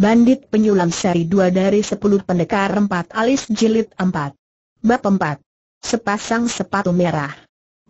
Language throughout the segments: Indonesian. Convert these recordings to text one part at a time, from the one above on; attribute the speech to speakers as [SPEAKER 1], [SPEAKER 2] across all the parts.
[SPEAKER 1] Bandit Penyulam Seri 2 dari 10 Pendekar 4 Alis Jilid 4 Bab 4 Sepasang Sepatu Merah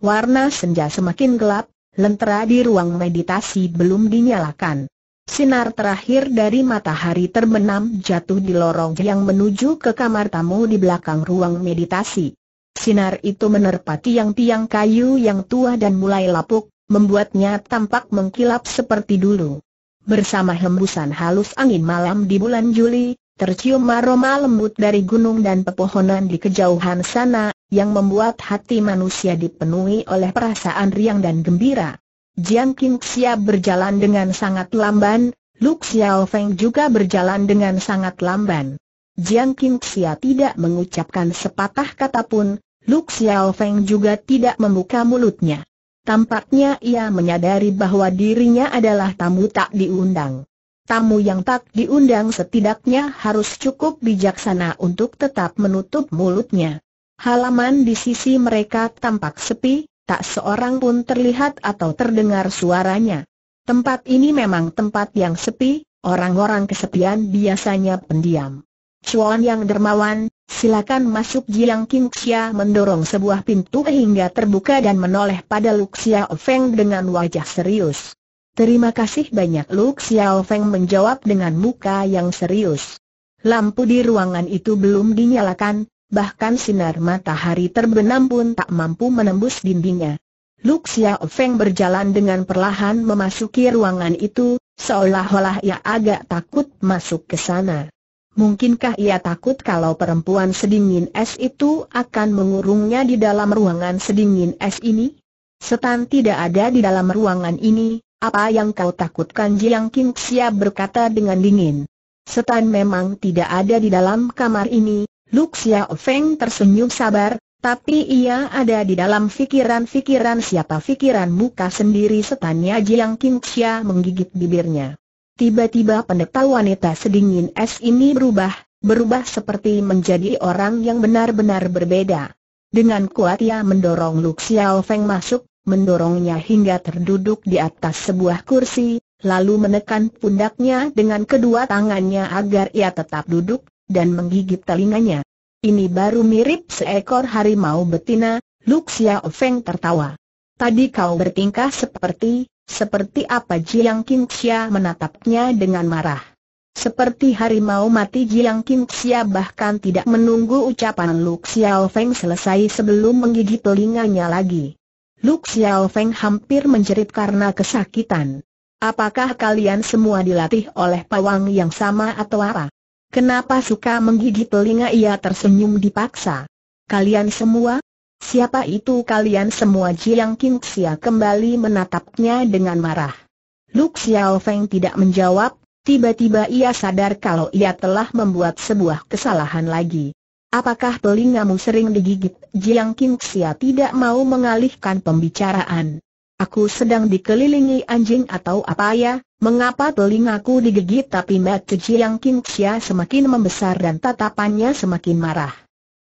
[SPEAKER 1] Warna senja semakin gelap, lentera di ruang meditasi belum dinyalakan. Sinar terakhir dari matahari terbenam jatuh di lorong yang menuju ke kamar tamu di belakang ruang meditasi. Sinar itu menerpa tiang-tiang kayu yang tua dan mulai lapuk, membuatnya tampak mengkilap seperti dulu. Bersama hembusan halus angin malam di bulan Juli, tercium aroma lembut dari gunung dan pepohonan di kejauhan sana, yang membuat hati manusia dipenuhi oleh perasaan riang dan gembira. Jiang Qingxia berjalan dengan sangat lamban, Lu Feng juga berjalan dengan sangat lamban. Jiang Qingxia tidak mengucapkan sepatah kata pun, Lu Feng juga tidak membuka mulutnya. Tampaknya ia menyadari bahwa dirinya adalah tamu tak diundang. Tamu yang tak diundang setidaknya harus cukup bijaksana untuk tetap menutup mulutnya. Halaman di sisi mereka tampak sepi, tak seorang pun terlihat atau terdengar suaranya. Tempat ini memang tempat yang sepi, orang-orang kesepian biasanya pendiam. Chuan yang dermawan, Silakan masuk Jiang Xia mendorong sebuah pintu hingga terbuka dan menoleh pada Luxia Xiao Feng dengan wajah serius. Terima kasih banyak Luxia Xiao Feng menjawab dengan muka yang serius. Lampu di ruangan itu belum dinyalakan, bahkan sinar matahari terbenam pun tak mampu menembus dindingnya. Luxia Xiao Feng berjalan dengan perlahan memasuki ruangan itu, seolah-olah ia agak takut masuk ke sana. Mungkinkah ia takut kalau perempuan sedingin es itu akan mengurungnya di dalam ruangan sedingin es ini? Setan tidak ada di dalam ruangan ini, apa yang kau takutkan Jiang King berkata dengan dingin. Setan memang tidak ada di dalam kamar ini, Lu Xia Feng tersenyum sabar, tapi ia ada di dalam fikiran-fikiran siapa fikiran muka sendiri setannya Jiang King menggigit bibirnya. Tiba-tiba pendeta wanita sedingin es ini berubah, berubah seperti menjadi orang yang benar-benar berbeda. Dengan kuat ia mendorong Luxia Xiao Feng masuk, mendorongnya hingga terduduk di atas sebuah kursi, lalu menekan pundaknya dengan kedua tangannya agar ia tetap duduk, dan menggigit telinganya. Ini baru mirip seekor harimau betina, Luxia Xiao Feng tertawa. Tadi kau bertingkah seperti seperti apa Jiang Qingxia menatapnya dengan marah. Seperti harimau mati Jiang Qingxia bahkan tidak menunggu ucapan Lu Xiao Feng selesai sebelum menggigit telinganya lagi. Lu Xiao Feng hampir menjerit karena kesakitan. Apakah kalian semua dilatih oleh pawang yang sama atau apa? Kenapa suka menggigit telinga ia tersenyum dipaksa? Kalian semua, Siapa itu kalian semua Jiang Xia kembali menatapnya dengan marah. Lu Xiao Feng tidak menjawab, tiba-tiba ia sadar kalau ia telah membuat sebuah kesalahan lagi. Apakah telingamu sering digigit? Jiang Xia tidak mau mengalihkan pembicaraan. Aku sedang dikelilingi anjing atau apa ya? Mengapa telingaku digigit tapi mata Jiang Xia semakin membesar dan tatapannya semakin marah.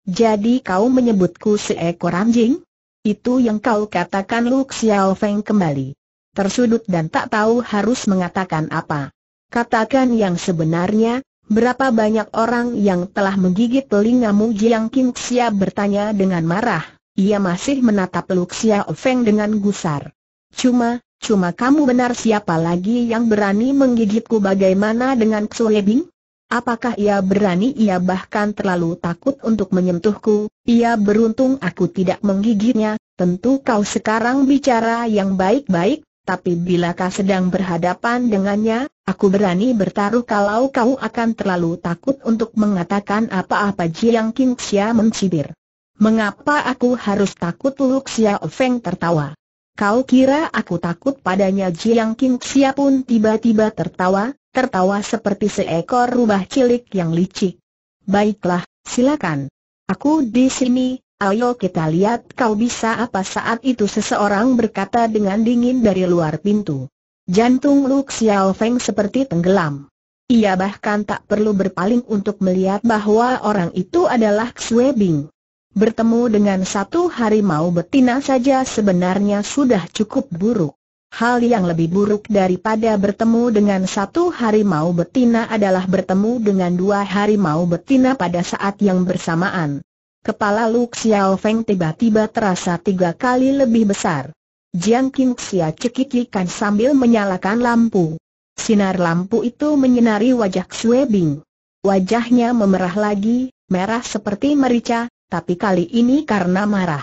[SPEAKER 1] Jadi kau menyebutku seekor anjing? Itu yang kau katakan Lu Xiao Feng kembali. Tersudut dan tak tahu harus mengatakan apa. Katakan yang sebenarnya, berapa banyak orang yang telah menggigit telingamu Jiang Kim Xia bertanya dengan marah. Ia masih menatap Lu Xiao Feng dengan gusar. Cuma, cuma kamu benar siapa lagi yang berani menggigitku bagaimana dengan Xue Bing? Apakah ia berani ia bahkan terlalu takut untuk menyentuhku, ia beruntung aku tidak menggigitnya, tentu kau sekarang bicara yang baik-baik, tapi bila kau sedang berhadapan dengannya, aku berani bertaruh kalau kau akan terlalu takut untuk mengatakan apa-apa Jiang Qingxia mencibir. Mengapa aku harus takut Luxia Feng tertawa? Kau kira aku takut padanya Jiang Qingxia pun tiba-tiba tertawa, tertawa seperti seekor rubah cilik yang licik. Baiklah, silakan. Aku di sini, ayo kita lihat kau bisa apa saat itu seseorang berkata dengan dingin dari luar pintu. Jantung Lu Xiaofeng seperti tenggelam. Ia bahkan tak perlu berpaling untuk melihat bahwa orang itu adalah Xue Bing. Bertemu dengan satu harimau betina saja sebenarnya sudah cukup buruk. Hal yang lebih buruk daripada bertemu dengan satu harimau betina adalah bertemu dengan dua harimau betina pada saat yang bersamaan. Kepala Lu Xiao Feng tiba-tiba terasa tiga kali lebih besar. Jiang Qing Xia cekikikan sambil menyalakan lampu. Sinar lampu itu menyinari wajah Xue Bing. Wajahnya memerah lagi, merah seperti merica, tapi kali ini karena marah.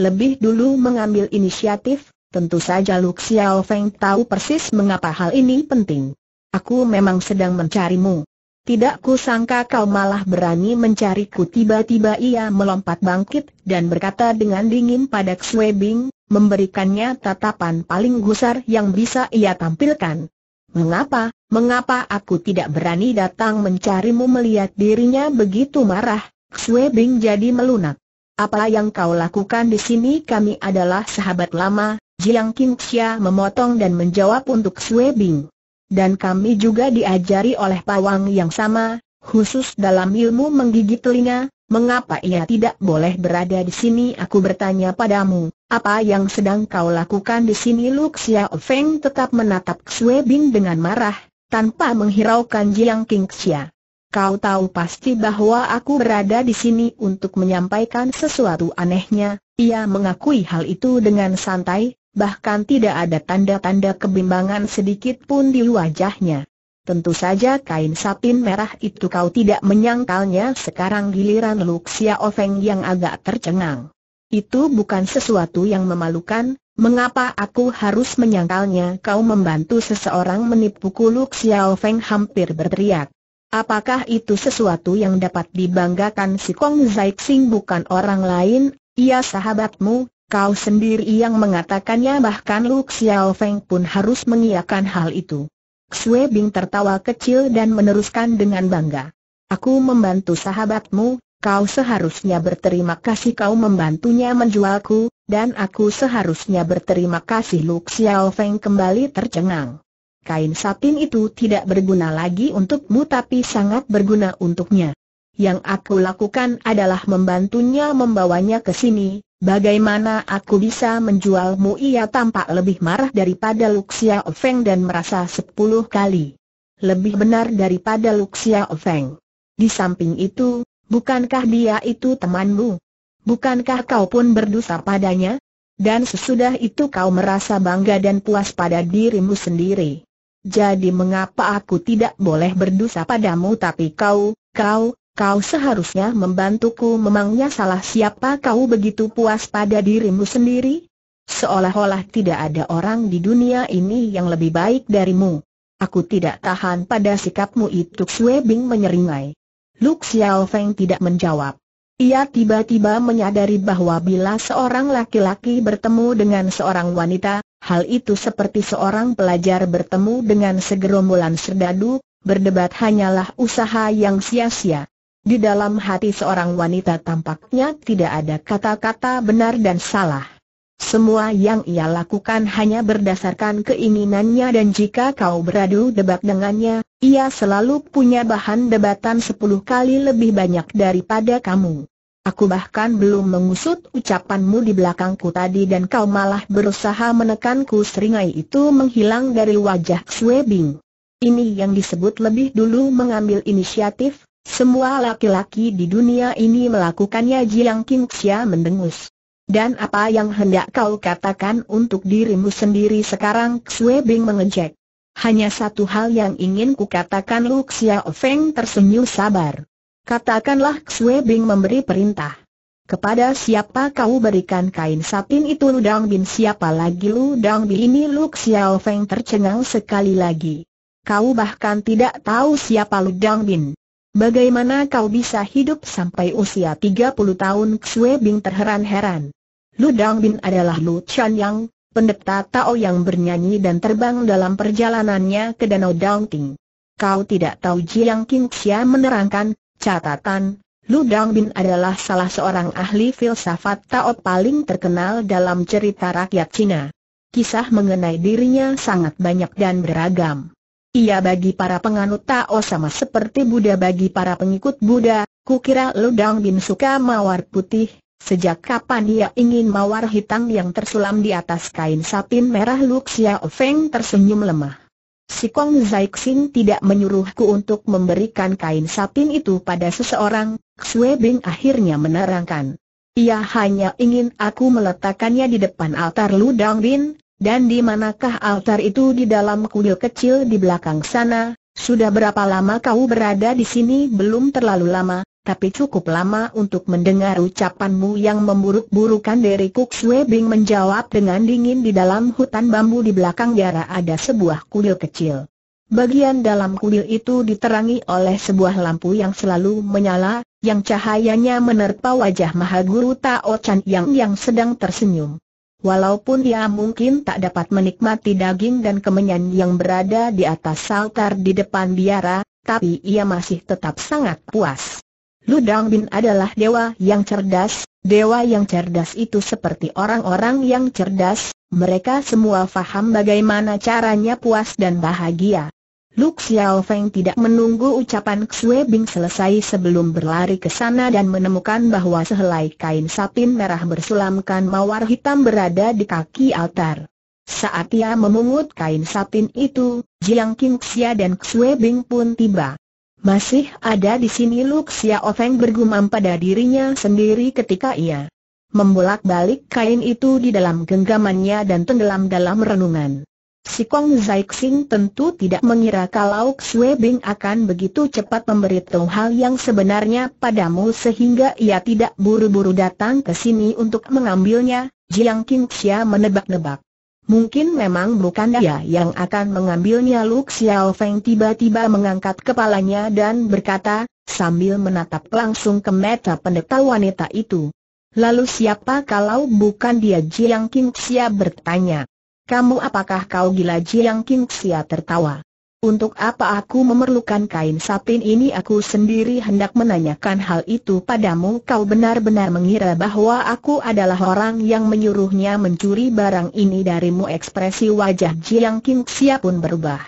[SPEAKER 1] Lebih dulu mengambil inisiatif, Tentu saja Lu Xiao Feng tahu persis mengapa hal ini penting. Aku memang sedang mencarimu. Tidak sangka kau malah berani mencariku tiba-tiba ia melompat bangkit dan berkata dengan dingin pada Xue Bing, memberikannya tatapan paling gusar yang bisa ia tampilkan. Mengapa, mengapa aku tidak berani datang mencarimu melihat dirinya begitu marah, Xue Bing jadi melunak. Apa yang kau lakukan di sini kami adalah sahabat lama, Jiang Qingxia memotong dan menjawab untuk Sue Bing. Dan kami juga diajari oleh pawang yang sama, khusus dalam ilmu menggigit telinga, mengapa ia tidak boleh berada di sini aku bertanya padamu, apa yang sedang kau lakukan di sini Lu Xiao Feng tetap menatap Sue Bing dengan marah, tanpa menghiraukan Jiang Qingxia. Kau tahu pasti bahwa aku berada di sini untuk menyampaikan sesuatu anehnya, ia mengakui hal itu dengan santai, bahkan tidak ada tanda-tanda kebimbangan sedikit pun di wajahnya. Tentu saja kain satin merah itu kau tidak menyangkalnya sekarang giliran Luxia Ofeng yang agak tercengang. Itu bukan sesuatu yang memalukan, mengapa aku harus menyangkalnya kau membantu seseorang menipuku Luxia Ofeng hampir berteriak. Apakah itu sesuatu yang dapat dibanggakan si Kong Zaixing bukan orang lain, ia sahabatmu, kau sendiri yang mengatakannya bahkan Lu Xiao Feng pun harus mengiyakan hal itu. Xue Bing tertawa kecil dan meneruskan dengan bangga. Aku membantu sahabatmu, kau seharusnya berterima kasih kau membantunya menjualku, dan aku seharusnya berterima kasih Lu Xiao Feng kembali tercengang. Kain satin itu tidak berguna lagi untukmu tapi sangat berguna untuknya. Yang aku lakukan adalah membantunya membawanya ke sini, Bagaimana aku bisa menjualmu? Ia tampak lebih marah daripada Luxia Ofeng dan merasa sepuluh kali lebih benar daripada Luxia Ofeng. Di samping itu, bukankah dia itu temanmu? Bukankah kau pun berdosa padanya? Dan sesudah itu kau merasa bangga dan puas pada dirimu sendiri. Jadi mengapa aku tidak boleh berdosa padamu tapi kau, kau, Kau seharusnya membantuku memangnya salah siapa kau begitu puas pada dirimu sendiri? Seolah-olah tidak ada orang di dunia ini yang lebih baik darimu. Aku tidak tahan pada sikapmu itu Sue Bing menyeringai. Lu Xiao Feng tidak menjawab. Ia tiba-tiba menyadari bahwa bila seorang laki-laki bertemu dengan seorang wanita, hal itu seperti seorang pelajar bertemu dengan segerombolan serdadu, berdebat hanyalah usaha yang sia-sia. Di dalam hati seorang wanita tampaknya tidak ada kata-kata benar dan salah. Semua yang ia lakukan hanya berdasarkan keinginannya dan jika kau beradu debat dengannya, ia selalu punya bahan debatan sepuluh kali lebih banyak daripada kamu. Aku bahkan belum mengusut ucapanmu di belakangku tadi dan kau malah berusaha menekanku seringai itu menghilang dari wajah Bing. Ini yang disebut lebih dulu mengambil inisiatif, semua laki-laki di dunia ini melakukannya Jiang Xia mendengus. Dan apa yang hendak kau katakan untuk dirimu sendiri sekarang Xue Bing mengejek. Hanya satu hal yang ingin ku katakan, Lu Xia Feng tersenyum sabar. Katakanlah Xue Bing memberi perintah. Kepada siapa kau berikan kain satin itu Lu Bin siapa lagi Lu Dang Bin ini Lu Xia Feng tercengang sekali lagi. Kau bahkan tidak tahu siapa Lu Bin. Bagaimana kau bisa hidup sampai usia 30 tahun? Xue Bing terheran-heran. Lu Dang Bin adalah Lu Chan Yang, pendeta Tao yang bernyanyi dan terbang dalam perjalanannya ke Danau Dongting. Kau tidak tahu Jiang King Xia menerangkan, catatan, Lu Dang Bin adalah salah seorang ahli filsafat Tao paling terkenal dalam cerita rakyat Cina. Kisah mengenai dirinya sangat banyak dan beragam. Ia bagi para penganut Tao sama seperti Buddha bagi para pengikut Buddha, kukira Ludang Bin suka mawar putih, sejak kapan ia ingin mawar hitam yang tersulam di atas kain satin merah Luxia Feng tersenyum lemah. Si Kong Xing tidak menyuruhku untuk memberikan kain satin itu pada seseorang, Xue Bing akhirnya menerangkan. Ia hanya ingin aku meletakkannya di depan altar Ludang Bin, dan di manakah altar itu di dalam kuil kecil di belakang sana? Sudah berapa lama kau berada di sini? Belum terlalu lama, tapi cukup lama untuk mendengar ucapanmu yang memburuk-burukan dari Kuk Sue Bing menjawab dengan dingin di dalam hutan bambu di belakang Yara ada sebuah kuil kecil. Bagian dalam kuil itu diterangi oleh sebuah lampu yang selalu menyala, yang cahayanya menerpa wajah Mahaguru Tao Chan Yang yang sedang tersenyum. Walaupun ia mungkin tak dapat menikmati daging dan kemenyan yang berada di atas saltar di depan biara, tapi ia masih tetap sangat puas. Ludang Bin adalah dewa yang cerdas, dewa yang cerdas itu seperti orang-orang yang cerdas, mereka semua faham bagaimana caranya puas dan bahagia. Luk Xiao Feng tidak menunggu ucapan Xue Bing selesai sebelum berlari ke sana dan menemukan bahwa sehelai kain satin merah bersulamkan mawar hitam berada di kaki altar. Saat ia memungut kain satin itu, Jiang Qing Xia dan Xue Bing pun tiba. Masih ada di sini Luk Xiao Feng bergumam pada dirinya sendiri ketika ia membolak-balik kain itu di dalam genggamannya dan tenggelam dalam renungan. Si Kong Zai Xing tentu tidak mengira kalau Xue Bing akan begitu cepat memberitahu hal yang sebenarnya padamu sehingga ia tidak buru-buru datang ke sini untuk mengambilnya, Jiang Qingxia menebak-nebak. Mungkin memang bukan dia yang akan mengambilnya Lu Xiao Feng tiba-tiba mengangkat kepalanya dan berkata, sambil menatap langsung ke mata pendeta wanita itu. Lalu siapa kalau bukan dia Jiang Qingxia bertanya. Kamu apakah kau gila Jiang Qingxia tertawa? Untuk apa aku memerlukan kain sapin ini aku sendiri hendak menanyakan hal itu padamu Kau benar-benar mengira bahwa aku adalah orang yang menyuruhnya mencuri barang ini darimu Ekspresi wajah Jiang Qingxia pun berubah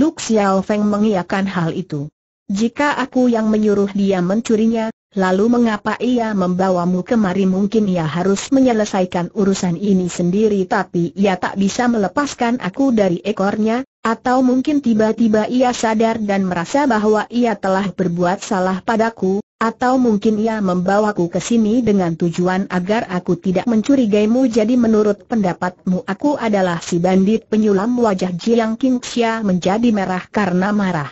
[SPEAKER 1] Lu Xiao Feng mengiakan hal itu jika aku yang menyuruh dia mencurinya, Lalu mengapa ia membawamu kemari mungkin ia harus menyelesaikan urusan ini sendiri tapi ia tak bisa melepaskan aku dari ekornya, atau mungkin tiba-tiba ia sadar dan merasa bahwa ia telah berbuat salah padaku, atau mungkin ia membawaku ke sini dengan tujuan agar aku tidak mencurigaimu jadi menurut pendapatmu aku adalah si bandit penyulam wajah Jiang Qingxia menjadi merah karena marah.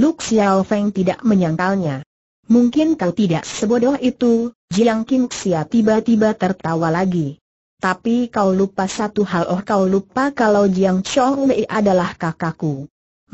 [SPEAKER 1] Lu Xiaofeng Feng tidak menyangkalnya. Mungkin kau tidak sebodoh itu, Jiang Qingxia tiba-tiba tertawa lagi. Tapi kau lupa satu hal oh kau lupa kalau Jiang Chong adalah kakakku.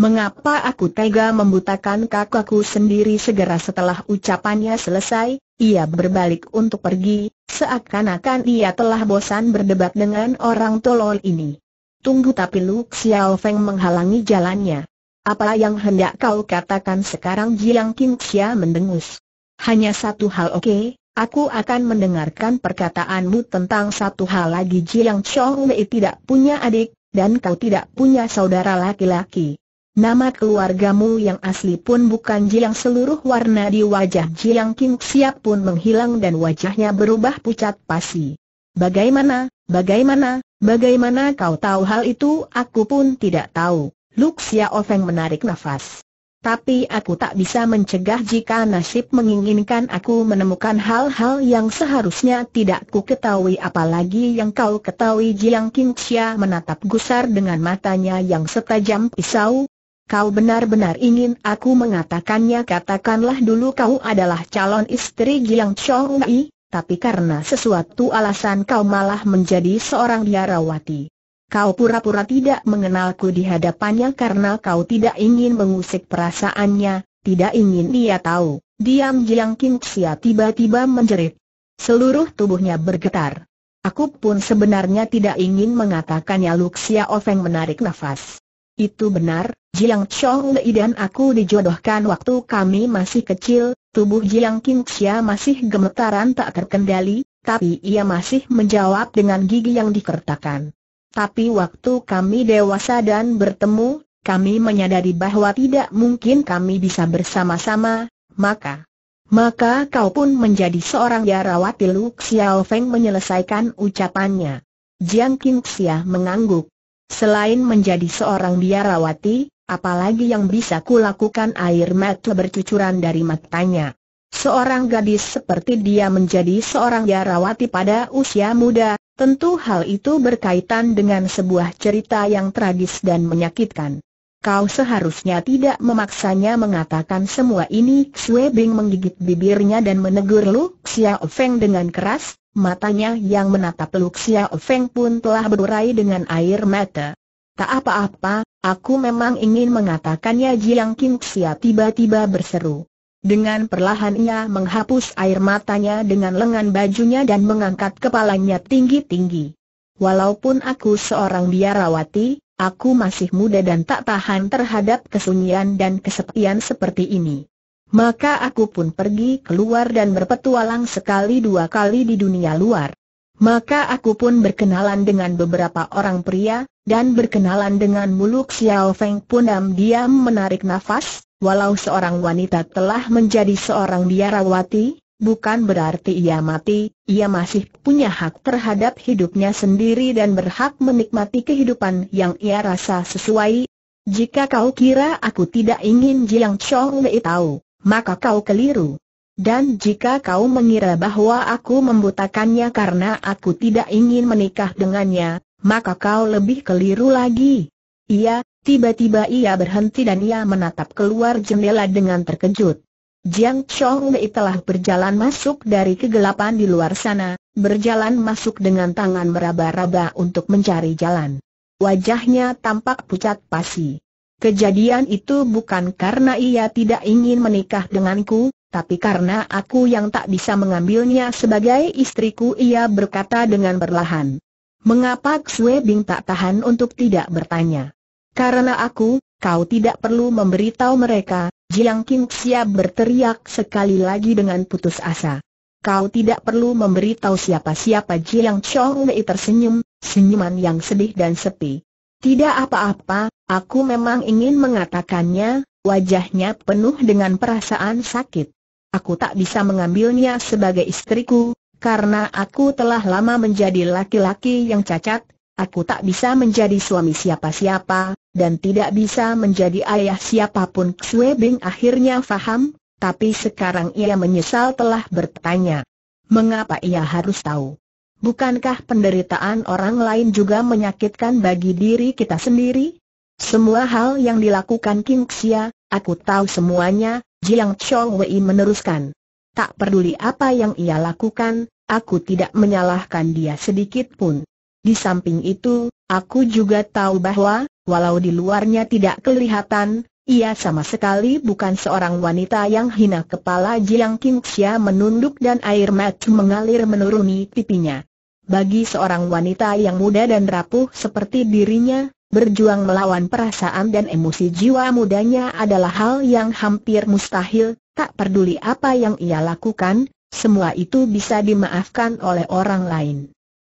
[SPEAKER 1] Mengapa aku tega membutakan kakakku sendiri segera setelah ucapannya selesai, ia berbalik untuk pergi, seakan-akan ia telah bosan berdebat dengan orang tolol ini. Tunggu tapi Lu Xiao Feng menghalangi jalannya. Apa yang hendak kau katakan sekarang Jiang Xia mendengus. Hanya satu hal oke, aku akan mendengarkan perkataanmu tentang satu hal lagi Jiang Chong Wei tidak punya adik, dan kau tidak punya saudara laki-laki. Nama keluargamu yang asli pun bukan Jiang seluruh warna di wajah Jiang Qingxia pun menghilang dan wajahnya berubah pucat pasi. Bagaimana, bagaimana, bagaimana kau tahu hal itu aku pun tidak tahu. Luk Ofeng menarik nafas. Tapi aku tak bisa mencegah jika nasib menginginkan aku menemukan hal-hal yang seharusnya tidak ku ketahui apalagi yang kau ketahui Jiang Qingxia menatap gusar dengan matanya yang setajam pisau. Kau benar-benar ingin aku mengatakannya katakanlah dulu kau adalah calon istri Jiang Chongyi, tapi karena sesuatu alasan kau malah menjadi seorang biarawati. Kau pura-pura tidak mengenalku di hadapannya karena kau tidak ingin mengusik perasaannya, tidak ingin dia tahu. Diam Jiang King tiba-tiba menjerit. Seluruh tubuhnya bergetar. Aku pun sebenarnya tidak ingin mengatakannya Luxia Ofeng menarik nafas. Itu benar, Jiang Chong Lei dan aku dijodohkan waktu kami masih kecil, tubuh Jiang King masih gemetaran tak terkendali, tapi ia masih menjawab dengan gigi yang dikertakan. Tapi waktu kami dewasa dan bertemu, kami menyadari bahwa tidak mungkin kami bisa bersama-sama, maka maka kau pun menjadi seorang biarawati Lu Xiao Feng menyelesaikan ucapannya. Jiang Xia mengangguk. Selain menjadi seorang biarawati, apalagi yang bisa kulakukan air mata bercucuran dari matanya. Seorang gadis seperti dia menjadi seorang biarawati pada usia muda, Tentu hal itu berkaitan dengan sebuah cerita yang tragis dan menyakitkan. Kau seharusnya tidak memaksanya mengatakan semua ini Xue Bing menggigit bibirnya dan menegur Lu Xiao Feng dengan keras, matanya yang menatap Lu Xiao Feng pun telah berurai dengan air mata. Tak apa-apa, aku memang ingin mengatakannya Jiang Qingxia tiba-tiba berseru. Dengan perlahan ia menghapus air matanya dengan lengan bajunya dan mengangkat kepalanya tinggi-tinggi. Walaupun aku seorang biarawati, aku masih muda dan tak tahan terhadap kesunyian dan kesepian seperti ini. Maka aku pun pergi keluar dan berpetualang sekali dua kali di dunia luar. Maka aku pun berkenalan dengan beberapa orang pria, dan berkenalan dengan muluk Xiao Feng pun diam menarik nafas, walau seorang wanita telah menjadi seorang biarawati, bukan berarti ia mati, ia masih punya hak terhadap hidupnya sendiri dan berhak menikmati kehidupan yang ia rasa sesuai. Jika kau kira aku tidak ingin Jiang Chong Lei tahu, maka kau keliru. Dan jika kau mengira bahwa aku membutakannya karena aku tidak ingin menikah dengannya, maka kau lebih keliru lagi. Ia, tiba-tiba ia berhenti dan ia menatap keluar jendela dengan terkejut. Jiang Chong Wei telah berjalan masuk dari kegelapan di luar sana, berjalan masuk dengan tangan meraba-raba untuk mencari jalan. Wajahnya tampak pucat pasi. Kejadian itu bukan karena ia tidak ingin menikah denganku, tapi karena aku yang tak bisa mengambilnya sebagai istriku ia berkata dengan perlahan. Mengapa Xue Bing tak tahan untuk tidak bertanya? Karena aku, kau tidak perlu memberitahu mereka, Jiang King siap berteriak sekali lagi dengan putus asa. Kau tidak perlu memberitahu siapa-siapa Jiang Chong Wei tersenyum, senyuman yang sedih dan sepi. Tidak apa-apa, aku memang ingin mengatakannya, wajahnya penuh dengan perasaan sakit aku tak bisa mengambilnya sebagai istriku, karena aku telah lama menjadi laki-laki yang cacat, aku tak bisa menjadi suami siapa-siapa, dan tidak bisa menjadi ayah siapapun. Xue Bing akhirnya faham, tapi sekarang ia menyesal telah bertanya. Mengapa ia harus tahu? Bukankah penderitaan orang lain juga menyakitkan bagi diri kita sendiri? Semua hal yang dilakukan King Xia, aku tahu semuanya, Jiang Chong Wei meneruskan. Tak peduli apa yang ia lakukan, aku tidak menyalahkan dia sedikit pun. Di samping itu, aku juga tahu bahwa, walau di luarnya tidak kelihatan, ia sama sekali bukan seorang wanita yang hina kepala Jiang Qingxia menunduk dan air mata mengalir menuruni pipinya. Bagi seorang wanita yang muda dan rapuh seperti dirinya, Berjuang melawan perasaan dan emosi jiwa mudanya adalah hal yang hampir mustahil, tak peduli apa yang ia lakukan, semua itu bisa dimaafkan oleh orang lain.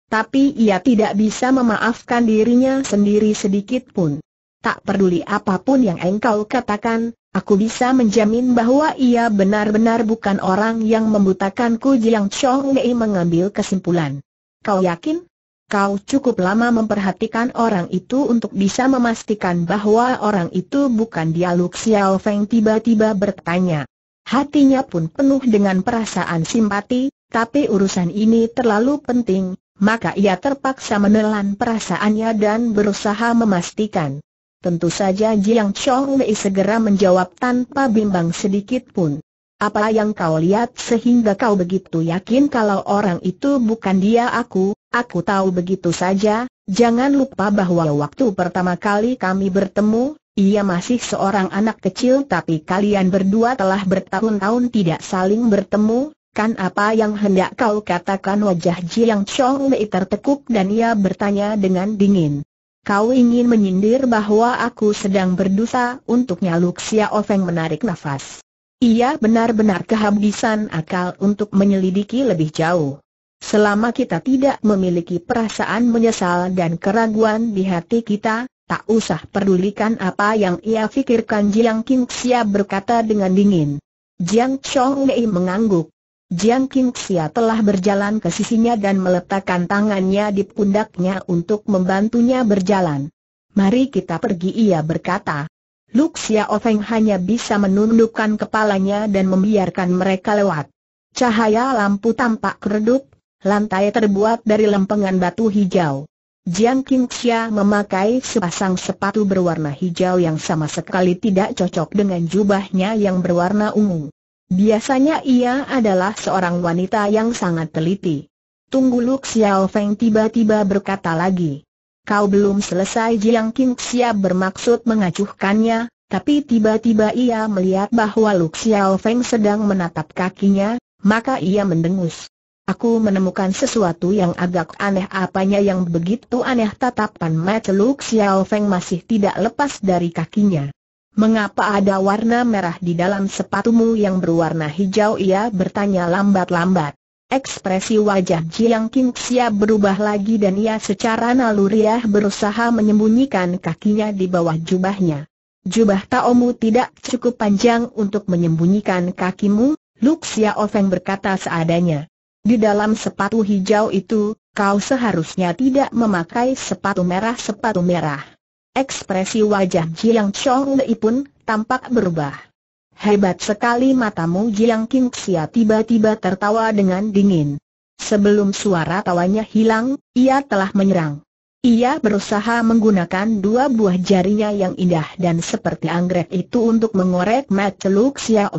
[SPEAKER 1] Tapi ia tidak bisa memaafkan dirinya sendiri sedikit pun. Tak peduli apapun yang engkau katakan, aku bisa menjamin bahwa ia benar-benar bukan orang yang membutakanku Jiang Chong Lei mengambil kesimpulan. Kau yakin? Kau cukup lama memperhatikan orang itu untuk bisa memastikan bahwa orang itu bukan dia Luk Xiao Feng tiba-tiba bertanya. Hatinya pun penuh dengan perasaan simpati, tapi urusan ini terlalu penting, maka ia terpaksa menelan perasaannya dan berusaha memastikan. Tentu saja Jiang Chong Wei segera menjawab tanpa bimbang sedikit pun. Apa yang kau lihat sehingga kau begitu yakin kalau orang itu bukan dia aku, aku tahu begitu saja, jangan lupa bahwa waktu pertama kali kami bertemu, ia masih seorang anak kecil tapi kalian berdua telah bertahun-tahun tidak saling bertemu, kan apa yang hendak kau katakan wajah Jiang Chong Mei tertekuk dan ia bertanya dengan dingin. Kau ingin menyindir bahwa aku sedang berdosa Untuknya nyaluk Ofeng menarik nafas. Ia benar-benar kehabisan akal untuk menyelidiki lebih jauh. Selama kita tidak memiliki perasaan menyesal dan keraguan di hati kita, tak usah pedulikan apa yang ia pikirkan Jiang Qingxia berkata dengan dingin. Jiang Chonglei mengangguk. Jiang Qingxia telah berjalan ke sisinya dan meletakkan tangannya di pundaknya untuk membantunya berjalan. Mari kita pergi ia berkata. Luxia Ofeng hanya bisa menundukkan kepalanya dan membiarkan mereka lewat. Cahaya lampu tampak redup, lantai terbuat dari lempengan batu hijau. Jiang Qingxia memakai sepasang sepatu berwarna hijau yang sama sekali tidak cocok dengan jubahnya yang berwarna ungu. Biasanya ia adalah seorang wanita yang sangat teliti. Tunggu Luxia Feng tiba-tiba berkata lagi. Kau belum selesai Jiang Qingxia bermaksud mengacuhkannya, tapi tiba-tiba ia melihat bahwa Lu Xiao Feng sedang menatap kakinya, maka ia mendengus. Aku menemukan sesuatu yang agak aneh apanya yang begitu aneh tatapan mata Lu Xiao Feng masih tidak lepas dari kakinya. Mengapa ada warna merah di dalam sepatumu yang berwarna hijau ia bertanya lambat-lambat. Ekspresi wajah Jiang Qingxia berubah lagi dan ia secara naluriah berusaha menyembunyikan kakinya di bawah jubahnya. Jubah Taomu tidak cukup panjang untuk menyembunyikan kakimu, Xia Ofeng berkata seadanya. Di dalam sepatu hijau itu, kau seharusnya tidak memakai sepatu merah-sepatu merah. Ekspresi wajah Jiang Chong Lei pun tampak berubah. Hebat sekali matamu Jiang Qingxia tiba-tiba tertawa dengan dingin. Sebelum suara tawanya hilang, ia telah menyerang. Ia berusaha menggunakan dua buah jarinya yang indah dan seperti anggrek itu untuk mengorek mata celuk Xiao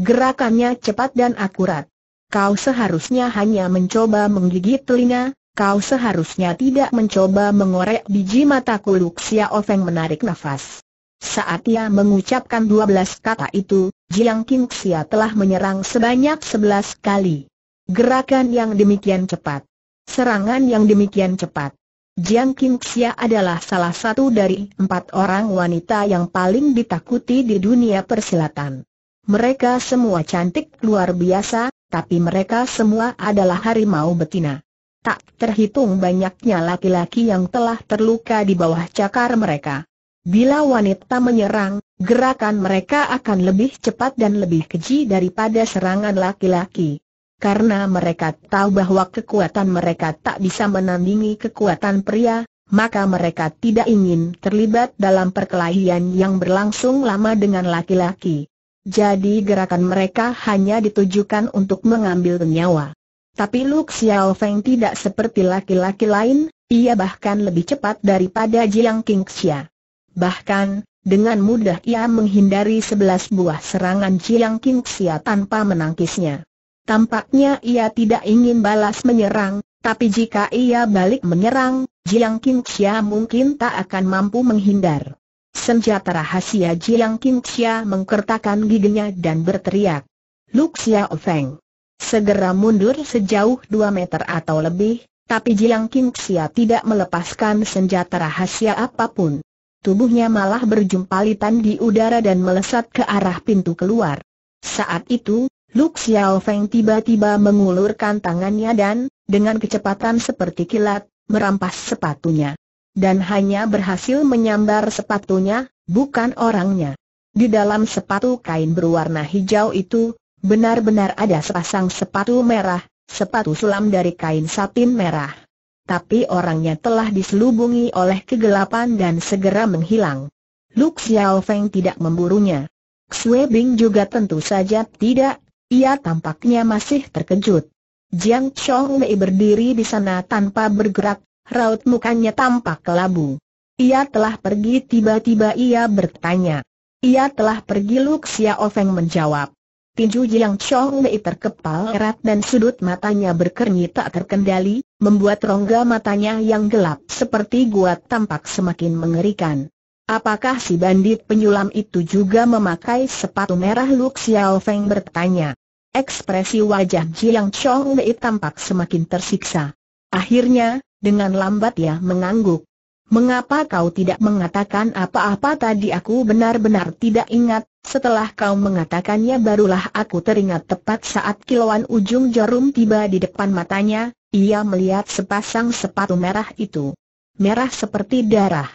[SPEAKER 1] Gerakannya cepat dan akurat. Kau seharusnya hanya mencoba menggigit telinga, kau seharusnya tidak mencoba mengorek biji mataku Luxia Ofeng menarik nafas. Saat ia mengucapkan dua belas kata itu, Jiang Qingxia telah menyerang sebanyak sebelas kali. Gerakan yang demikian cepat. Serangan yang demikian cepat. Jiang Qingxia adalah salah satu dari empat orang wanita yang paling ditakuti di dunia persilatan. Mereka semua cantik luar biasa, tapi mereka semua adalah harimau betina. Tak terhitung banyaknya laki-laki yang telah terluka di bawah cakar mereka. Bila wanita menyerang, gerakan mereka akan lebih cepat dan lebih keji daripada serangan laki-laki. Karena mereka tahu bahwa kekuatan mereka tak bisa menandingi kekuatan pria, maka mereka tidak ingin terlibat dalam perkelahian yang berlangsung lama dengan laki-laki. Jadi gerakan mereka hanya ditujukan untuk mengambil nyawa. Tapi Lu Xiao Feng tidak seperti laki-laki lain, ia bahkan lebih cepat daripada Jiang Qingxia. Bahkan, dengan mudah ia menghindari sebelas buah serangan Chiang King Xia tanpa menangkisnya. Tampaknya ia tidak ingin balas menyerang, tapi jika ia balik menyerang, Jiang Qingxia mungkin tak akan mampu menghindar. Senjata rahasia Jiang Qingxia mengkertakkan giginya dan berteriak. Lu Xiao Feng. Segera mundur sejauh dua meter atau lebih, tapi Jiang Qingxia tidak melepaskan senjata rahasia apapun tubuhnya malah berjumpa berjumpalitan di udara dan melesat ke arah pintu keluar. Saat itu, Luk Xiao Feng tiba-tiba mengulurkan tangannya dan, dengan kecepatan seperti kilat, merampas sepatunya. Dan hanya berhasil menyambar sepatunya, bukan orangnya. Di dalam sepatu kain berwarna hijau itu, benar-benar ada sepasang sepatu merah, sepatu sulam dari kain satin merah tapi orangnya telah diselubungi oleh kegelapan dan segera menghilang. Lu Xiao Feng tidak memburunya. Xue Bing juga tentu saja tidak, ia tampaknya masih terkejut. Jiang Chong Mei berdiri di sana tanpa bergerak, raut mukanya tampak kelabu. Ia telah pergi tiba-tiba ia bertanya. Ia telah pergi Lu Xiao Feng menjawab. Tinju Jiang Chong Mei terkepal erat dan sudut matanya berkernyit tak terkendali, membuat rongga matanya yang gelap seperti gua tampak semakin mengerikan. Apakah si bandit penyulam itu juga memakai sepatu merah Lu Xiao Feng bertanya. Ekspresi wajah Jiang Chong Mei tampak semakin tersiksa. Akhirnya, dengan lambat ia mengangguk. Mengapa kau tidak mengatakan apa-apa tadi aku benar-benar tidak ingat, setelah kau mengatakannya barulah aku teringat tepat saat kilauan ujung jarum tiba di depan matanya, ia melihat sepasang sepatu merah itu. Merah seperti darah.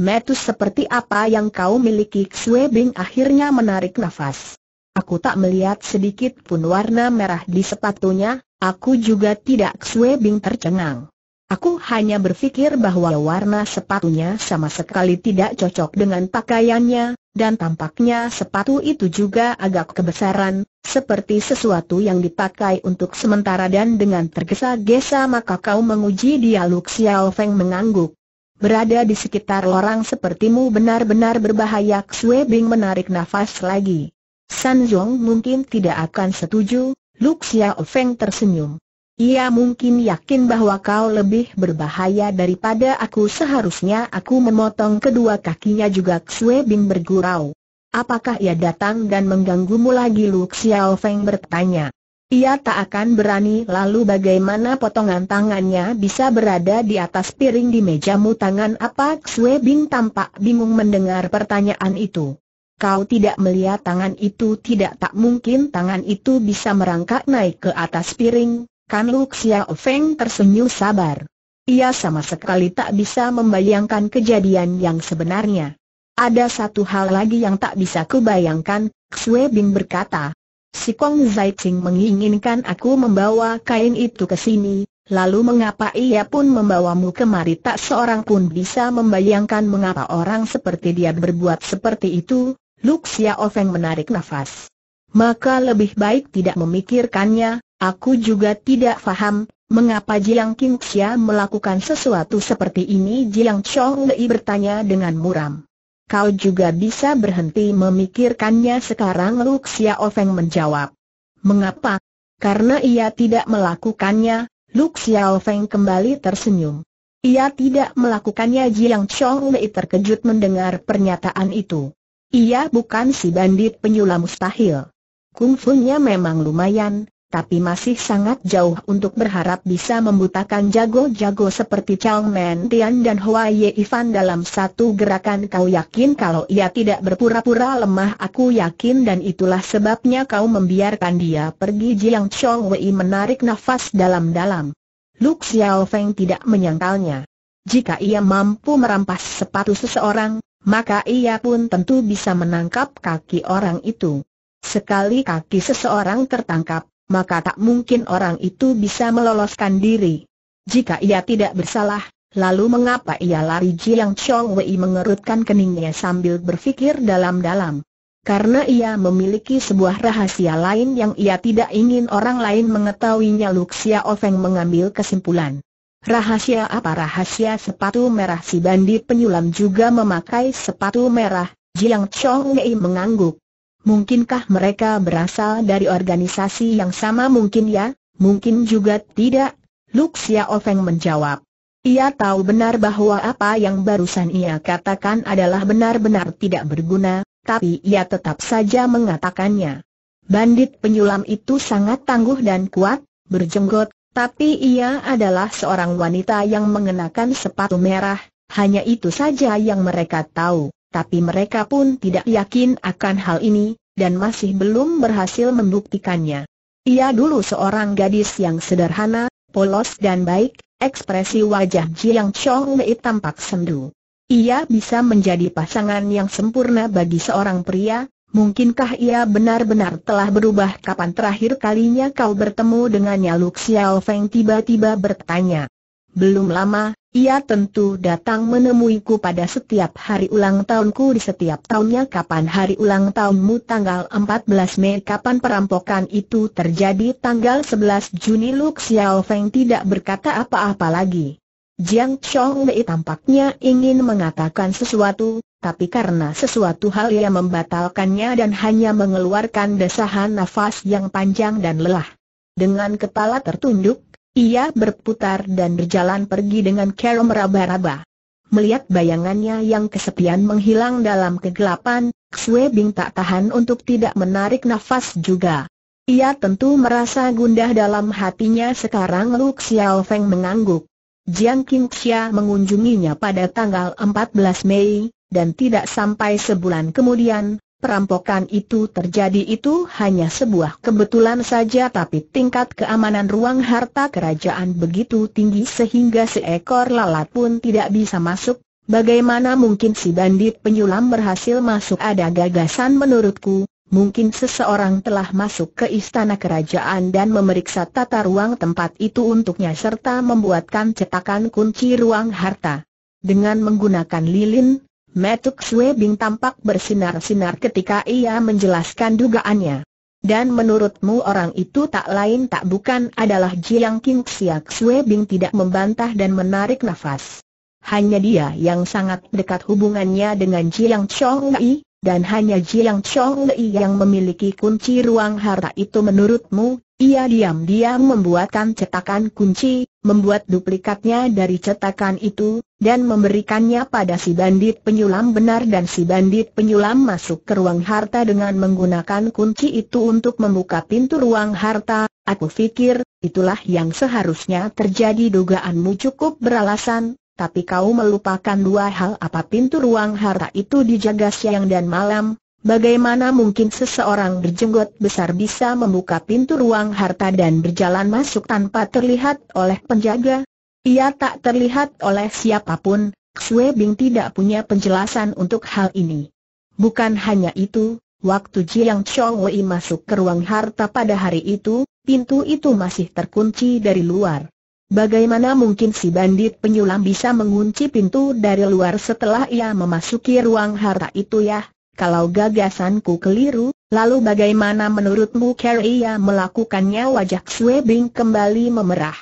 [SPEAKER 1] Metus seperti apa yang kau miliki Xue Bing akhirnya menarik nafas. Aku tak melihat sedikit pun warna merah di sepatunya, aku juga tidak Xue Bing tercengang. Aku hanya berpikir bahwa warna sepatunya sama sekali tidak cocok dengan pakaiannya, dan tampaknya sepatu itu juga agak kebesaran, seperti sesuatu yang dipakai untuk sementara dan dengan tergesa-gesa maka kau menguji dia Luxia Xiao Feng mengangguk. Berada di sekitar orang sepertimu benar-benar berbahaya Xue Bing menarik nafas lagi. San Zhong mungkin tidak akan setuju, Luxia Xiao Feng tersenyum. Ia mungkin yakin bahwa kau lebih berbahaya daripada aku seharusnya aku memotong kedua kakinya juga Xue Bing bergurau. Apakah ia datang dan mengganggumu lagi Lu Xiao Feng bertanya. Ia tak akan berani lalu bagaimana potongan tangannya bisa berada di atas piring di mejamu tangan apa Xue Bing tampak bingung mendengar pertanyaan itu. Kau tidak melihat tangan itu tidak tak mungkin tangan itu bisa merangkak naik ke atas piring, Kan Lu Xiao Feng tersenyum sabar. Ia sama sekali tak bisa membayangkan kejadian yang sebenarnya. Ada satu hal lagi yang tak bisa kubayangkan, Xue Bing berkata. Si Kong Zaiqing menginginkan aku membawa kain itu ke sini, Lalu mengapa ia pun membawamu kemari tak seorang pun bisa membayangkan mengapa orang seperti dia berbuat seperti itu? Luxia Ofeng menarik nafas. Maka lebih baik tidak memikirkannya, Aku juga tidak faham, mengapa Jiang Qingxia melakukan sesuatu seperti ini Jiang Chong Lei bertanya dengan muram. Kau juga bisa berhenti memikirkannya sekarang Lu Xia Ofeng menjawab. Mengapa? Karena ia tidak melakukannya, Lu Xia Ofeng kembali tersenyum. Ia tidak melakukannya Jiang Chong Lei terkejut mendengar pernyataan itu. Ia bukan si bandit penyulam mustahil. Kungfunya memang lumayan, tapi masih sangat jauh untuk berharap bisa membutakan jago-jago seperti Chang Men Tian dan Hua Ye Ivan dalam satu gerakan kau yakin kalau ia tidak berpura-pura lemah aku yakin dan itulah sebabnya kau membiarkan dia pergi Jiang Chong Wei menarik nafas dalam-dalam. Lu Xiao Feng tidak menyangkalnya. Jika ia mampu merampas sepatu seseorang, maka ia pun tentu bisa menangkap kaki orang itu. Sekali kaki seseorang tertangkap, maka tak mungkin orang itu bisa meloloskan diri. Jika ia tidak bersalah, lalu mengapa ia lari Jiang Chong Wei mengerutkan keningnya sambil berpikir dalam-dalam. Karena ia memiliki sebuah rahasia lain yang ia tidak ingin orang lain mengetahuinya Luxia Ofeng mengambil kesimpulan. Rahasia apa rahasia sepatu merah si bandit penyulam juga memakai sepatu merah, Jiang Chong Wei mengangguk mungkinkah mereka berasal dari organisasi yang sama mungkin ya, mungkin juga tidak? Luxia Ofeng menjawab. Ia tahu benar bahwa apa yang barusan ia katakan adalah benar-benar tidak berguna, tapi ia tetap saja mengatakannya. Bandit penyulam itu sangat tangguh dan kuat, berjenggot, tapi ia adalah seorang wanita yang mengenakan sepatu merah, hanya itu saja yang mereka tahu tapi mereka pun tidak yakin akan hal ini, dan masih belum berhasil membuktikannya. Ia dulu seorang gadis yang sederhana, polos dan baik, ekspresi wajah Jiang Chong Mei tampak sendu. Ia bisa menjadi pasangan yang sempurna bagi seorang pria, Mungkinkah ia benar-benar telah berubah kapan terakhir kalinya kau bertemu dengannya Lu Xiaofeng Feng tiba-tiba bertanya. Belum lama, ia tentu datang menemuiku pada setiap hari ulang tahunku di setiap tahunnya kapan hari ulang tahunmu tanggal 14 Mei kapan perampokan itu terjadi tanggal 11 Juni Lu Xiao Feng tidak berkata apa-apa lagi. Jiang Chong Mei tampaknya ingin mengatakan sesuatu, tapi karena sesuatu hal ia membatalkannya dan hanya mengeluarkan desahan nafas yang panjang dan lelah. Dengan kepala tertunduk, ia berputar dan berjalan pergi dengan kerom meraba-raba. Melihat bayangannya yang kesepian menghilang dalam kegelapan, Xue Bing tak tahan untuk tidak menarik nafas juga. Ia tentu merasa gundah dalam hatinya sekarang Lu Xiao Feng mengangguk. Jiang Qingxia mengunjunginya pada tanggal 14 Mei, dan tidak sampai sebulan kemudian, Perampokan itu terjadi itu hanya sebuah kebetulan saja tapi tingkat keamanan ruang harta kerajaan begitu tinggi sehingga seekor lalat pun tidak bisa masuk, bagaimana mungkin si bandit penyulam berhasil masuk ada gagasan menurutku, mungkin seseorang telah masuk ke istana kerajaan dan memeriksa tata ruang tempat itu untuknya serta membuatkan cetakan kunci ruang harta. Dengan menggunakan lilin, Metuk Bing tampak bersinar-sinar ketika ia menjelaskan dugaannya. Dan menurutmu orang itu tak lain tak bukan adalah Jiang King Sue Bing tidak membantah dan menarik nafas. Hanya dia yang sangat dekat hubungannya dengan Jiang Chong Yi, dan hanya Jiang Chong Lei yang memiliki kunci ruang harta itu menurutmu, ia diam-diam membuatkan cetakan kunci, membuat duplikatnya dari cetakan itu, dan memberikannya pada si bandit penyulam benar dan si bandit penyulam masuk ke ruang harta dengan menggunakan kunci itu untuk membuka pintu ruang harta, aku pikir, itulah yang seharusnya terjadi dugaanmu cukup beralasan, tapi kau melupakan dua hal apa pintu ruang harta itu dijaga siang dan malam, bagaimana mungkin seseorang berjenggot besar bisa membuka pintu ruang harta dan berjalan masuk tanpa terlihat oleh penjaga? Ia tak terlihat oleh siapapun, Xue Bing tidak punya penjelasan untuk hal ini. Bukan hanya itu, waktu Jiang Chong Wei masuk ke ruang harta pada hari itu, pintu itu masih terkunci dari luar. Bagaimana mungkin si bandit penyulam bisa mengunci pintu dari luar setelah ia memasuki ruang harta itu ya? Kalau gagasanku keliru, lalu bagaimana menurutmu ia melakukannya wajah Swebing kembali memerah?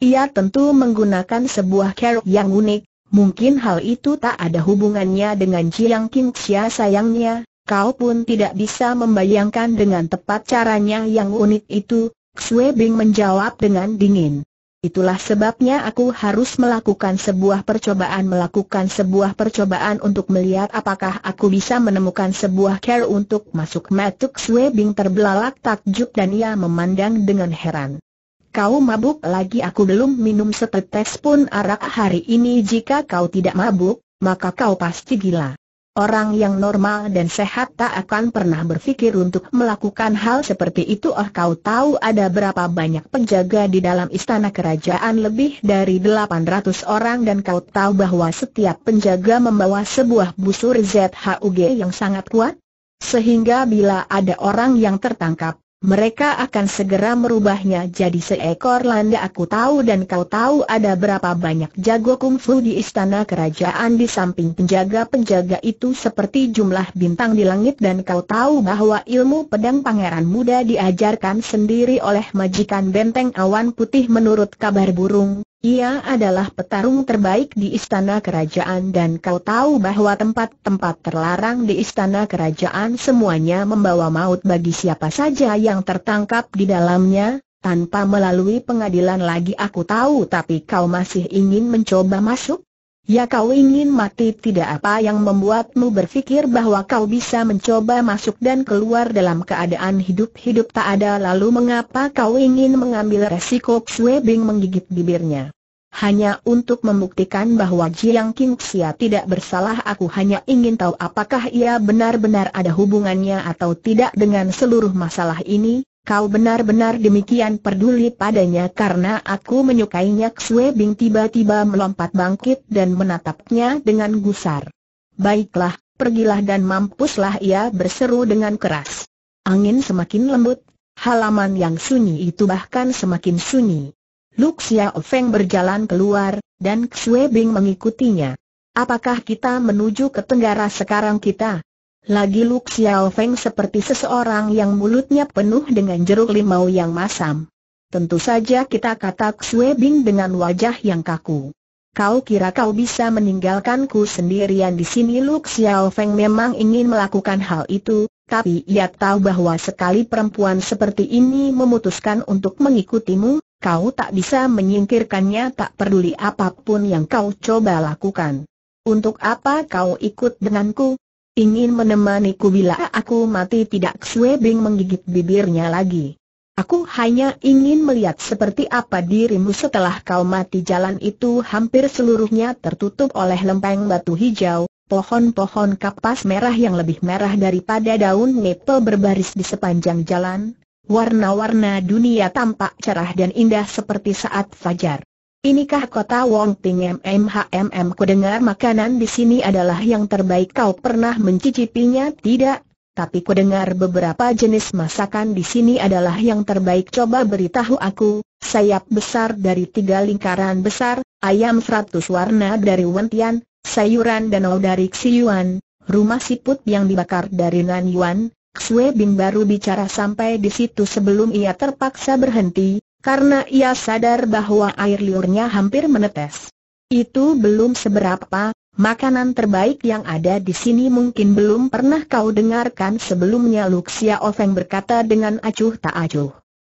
[SPEAKER 1] Ia tentu menggunakan sebuah keruk yang unik, mungkin hal itu tak ada hubungannya dengan Jiang Xia sayangnya, kau pun tidak bisa membayangkan dengan tepat caranya yang unik itu, Bing menjawab dengan dingin. Itulah sebabnya aku harus melakukan sebuah percobaan melakukan sebuah percobaan untuk melihat apakah aku bisa menemukan sebuah care untuk masuk Matuk Swebing terbelalak takjub dan ia memandang dengan heran. Kau mabuk lagi aku belum minum setetes pun arak hari ini jika kau tidak mabuk, maka kau pasti gila. Orang yang normal dan sehat tak akan pernah berpikir untuk melakukan hal seperti itu Oh kau tahu ada berapa banyak penjaga di dalam istana kerajaan lebih dari 800 orang dan kau tahu bahwa setiap penjaga membawa sebuah busur ZHUG yang sangat kuat? Sehingga bila ada orang yang tertangkap, mereka akan segera merubahnya jadi seekor landa aku tahu dan kau tahu ada berapa banyak jago kungfu di istana kerajaan di samping penjaga-penjaga itu seperti jumlah bintang di langit dan kau tahu bahwa ilmu pedang pangeran muda diajarkan sendiri oleh majikan benteng awan putih menurut kabar burung, ia adalah petarung terbaik di istana kerajaan dan kau tahu bahwa tempat-tempat terlarang di istana kerajaan semuanya membawa maut bagi siapa saja yang tertangkap di dalamnya, tanpa melalui pengadilan lagi aku tahu tapi kau masih ingin mencoba masuk? Ya kau ingin mati tidak apa yang membuatmu berpikir bahwa kau bisa mencoba masuk dan keluar dalam keadaan hidup-hidup tak ada lalu mengapa kau ingin mengambil resiko Swebing menggigit bibirnya. Hanya untuk membuktikan bahwa Jiang Qingxia tidak bersalah aku hanya ingin tahu apakah ia benar-benar ada hubungannya atau tidak dengan seluruh masalah ini, kau benar-benar demikian peduli padanya karena aku menyukainya Xue Bing tiba-tiba melompat bangkit dan menatapnya dengan gusar. Baiklah, pergilah dan mampuslah ia berseru dengan keras. Angin semakin lembut, halaman yang sunyi itu bahkan semakin sunyi. Luxia Ofeng Feng berjalan keluar, dan Xue Bing mengikutinya. Apakah kita menuju ke tenggara sekarang kita? Lagi Lu Xiao Feng seperti seseorang yang mulutnya penuh dengan jeruk limau yang masam. Tentu saja kita kata Xue Bing dengan wajah yang kaku. Kau kira kau bisa meninggalkanku sendirian di sini Lu Xiao Feng memang ingin melakukan hal itu, tapi ia tahu bahwa sekali perempuan seperti ini memutuskan untuk mengikutimu, kau tak bisa menyingkirkannya tak peduli apapun yang kau coba lakukan. Untuk apa kau ikut denganku, ingin menemaniku bila aku mati tidak Bing menggigit bibirnya lagi. Aku hanya ingin melihat seperti apa dirimu setelah kau mati jalan itu hampir seluruhnya tertutup oleh lempeng batu hijau, pohon-pohon kapas merah yang lebih merah daripada daun maple berbaris di sepanjang jalan, warna-warna dunia tampak cerah dan indah seperti saat fajar. Inikah kota Wong Ping MMHMM dengar makanan di sini adalah yang terbaik kau pernah mencicipinya tidak? Tapi dengar beberapa jenis masakan di sini adalah yang terbaik coba beritahu aku, sayap besar dari tiga lingkaran besar, ayam seratus warna dari Wentian, sayuran danau dari Xiyuan, rumah siput yang dibakar dari Nanyuan, Xue Bing baru bicara sampai di situ sebelum ia terpaksa berhenti, karena ia sadar bahwa air liurnya hampir menetes. Itu belum seberapa, makanan terbaik yang ada di sini mungkin belum pernah kau dengarkan sebelumnya Luxia Ofeng berkata dengan acuh tak acuh.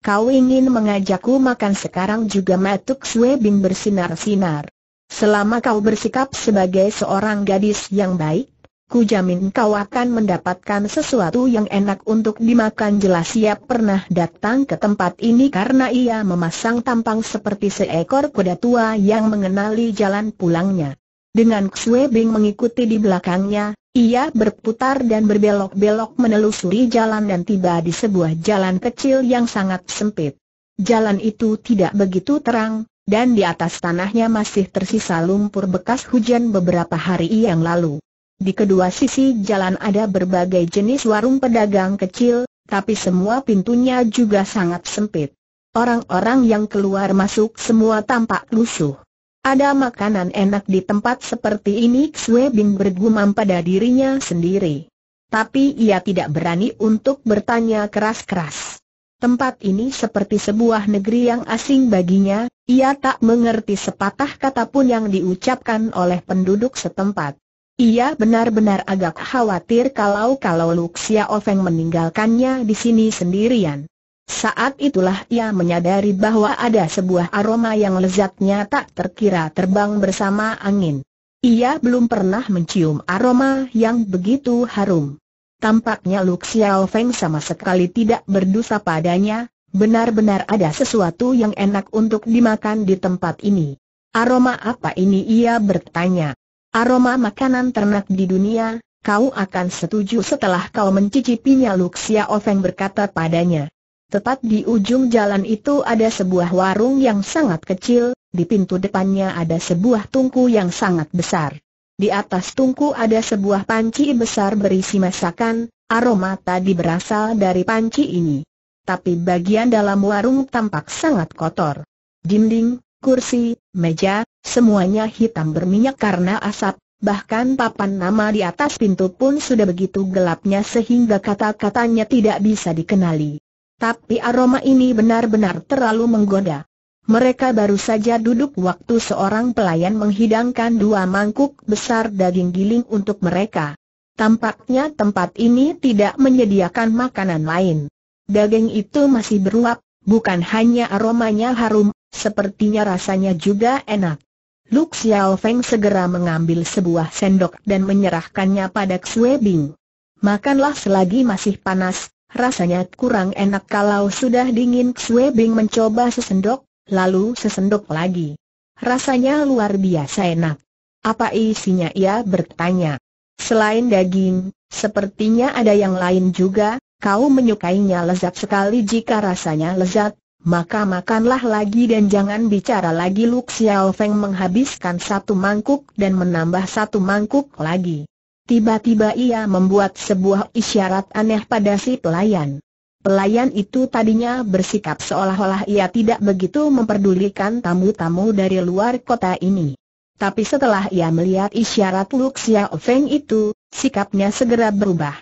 [SPEAKER 1] Kau ingin mengajakku makan sekarang juga Matuk Sue Bing bersinar-sinar. Selama kau bersikap sebagai seorang gadis yang baik, Ku jamin kau akan mendapatkan sesuatu yang enak untuk dimakan jelas siap pernah datang ke tempat ini karena ia memasang tampang seperti seekor kuda tua yang mengenali jalan pulangnya. Dengan Xue Bing mengikuti di belakangnya, ia berputar dan berbelok-belok menelusuri jalan dan tiba di sebuah jalan kecil yang sangat sempit. Jalan itu tidak begitu terang, dan di atas tanahnya masih tersisa lumpur bekas hujan beberapa hari yang lalu. Di kedua sisi jalan ada berbagai jenis warung pedagang kecil, tapi semua pintunya juga sangat sempit. Orang-orang yang keluar masuk semua tampak lusuh. Ada makanan enak di tempat seperti ini Xue Bing bergumam pada dirinya sendiri. Tapi ia tidak berani untuk bertanya keras-keras. Tempat ini seperti sebuah negeri yang asing baginya, ia tak mengerti sepatah kata pun yang diucapkan oleh penduduk setempat. Ia benar-benar agak khawatir kalau-kalau Luxia Ofeng meninggalkannya di sini sendirian. Saat itulah ia menyadari bahwa ada sebuah aroma yang lezatnya tak terkira terbang bersama angin. Ia belum pernah mencium aroma yang begitu harum. Tampaknya Luxiao Feng sama sekali tidak berdosa padanya, benar-benar ada sesuatu yang enak untuk dimakan di tempat ini. Aroma apa ini ia bertanya. Aroma makanan ternak di dunia, kau akan setuju setelah kau mencicipinya Luxia Ofeng berkata padanya. Tepat di ujung jalan itu ada sebuah warung yang sangat kecil, di pintu depannya ada sebuah tungku yang sangat besar. Di atas tungku ada sebuah panci besar berisi masakan, aroma tadi berasal dari panci ini. Tapi bagian dalam warung tampak sangat kotor. Dinding, kursi, meja, semuanya hitam berminyak karena asap, bahkan papan nama di atas pintu pun sudah begitu gelapnya sehingga kata-katanya tidak bisa dikenali. Tapi aroma ini benar-benar terlalu menggoda. Mereka baru saja duduk waktu seorang pelayan menghidangkan dua mangkuk besar daging giling untuk mereka. Tampaknya tempat ini tidak menyediakan makanan lain. Daging itu masih beruap, bukan hanya aromanya harum, Sepertinya rasanya juga enak. Lu Xiao Feng segera mengambil sebuah sendok dan menyerahkannya pada Xue Bing. Makanlah selagi masih panas, rasanya kurang enak kalau sudah dingin Xue Bing mencoba sesendok, lalu sesendok lagi. Rasanya luar biasa enak. Apa isinya ia bertanya. Selain daging, sepertinya ada yang lain juga, kau menyukainya lezat sekali jika rasanya lezat, maka makanlah lagi dan jangan bicara lagi Lu Xiao Feng menghabiskan satu mangkuk dan menambah satu mangkuk lagi. Tiba-tiba ia membuat sebuah isyarat aneh pada si pelayan. Pelayan itu tadinya bersikap seolah-olah ia tidak begitu memperdulikan tamu-tamu dari luar kota ini. Tapi setelah ia melihat isyarat Lu Xiao Feng itu, sikapnya segera berubah.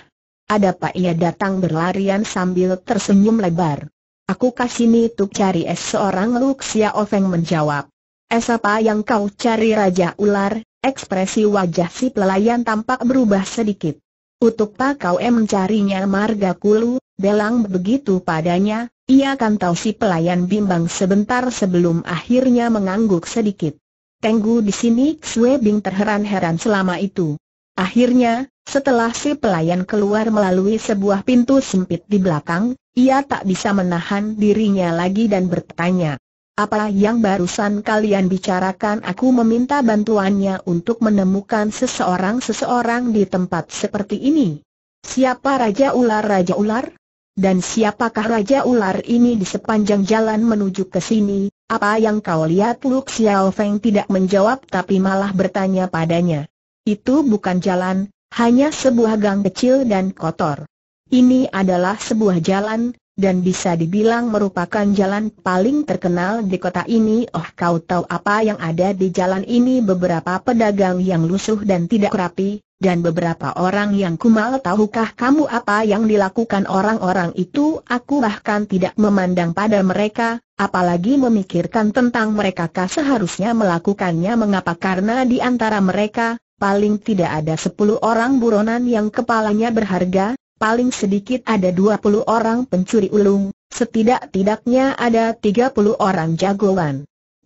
[SPEAKER 1] Ada Pak ia datang berlarian sambil tersenyum lebar. Aku kasih kasini tuk cari es seorang Luxia Ofeng menjawab. Es apa yang kau cari Raja Ular? Ekspresi wajah si pelayan tampak berubah sedikit. Untuk pak kau em mencarinya marga kulu, belang begitu padanya, ia kan tahu si pelayan bimbang sebentar sebelum akhirnya mengangguk sedikit. Tenggu di sini Xue Bing terheran-heran selama itu. Akhirnya, setelah si pelayan keluar melalui sebuah pintu sempit di belakang, ia tak bisa menahan dirinya lagi dan bertanya. Apa yang barusan kalian bicarakan aku meminta bantuannya untuk menemukan seseorang-seseorang di tempat seperti ini. Siapa Raja Ular Raja Ular? Dan siapakah Raja Ular ini di sepanjang jalan menuju ke sini? Apa yang kau lihat Luk Xiao Feng tidak menjawab tapi malah bertanya padanya. Itu bukan jalan, hanya sebuah gang kecil dan kotor. Ini adalah sebuah jalan, dan bisa dibilang merupakan jalan paling terkenal di kota ini. Oh kau tahu apa yang ada di jalan ini beberapa pedagang yang lusuh dan tidak rapi, dan beberapa orang yang kumal tahukah kamu apa yang dilakukan orang-orang itu aku bahkan tidak memandang pada mereka, apalagi memikirkan tentang mereka kah seharusnya melakukannya mengapa karena di antara mereka, paling tidak ada sepuluh orang buronan yang kepalanya berharga, paling sedikit ada 20 orang pencuri ulung, setidak-tidaknya ada 30 orang jagoan.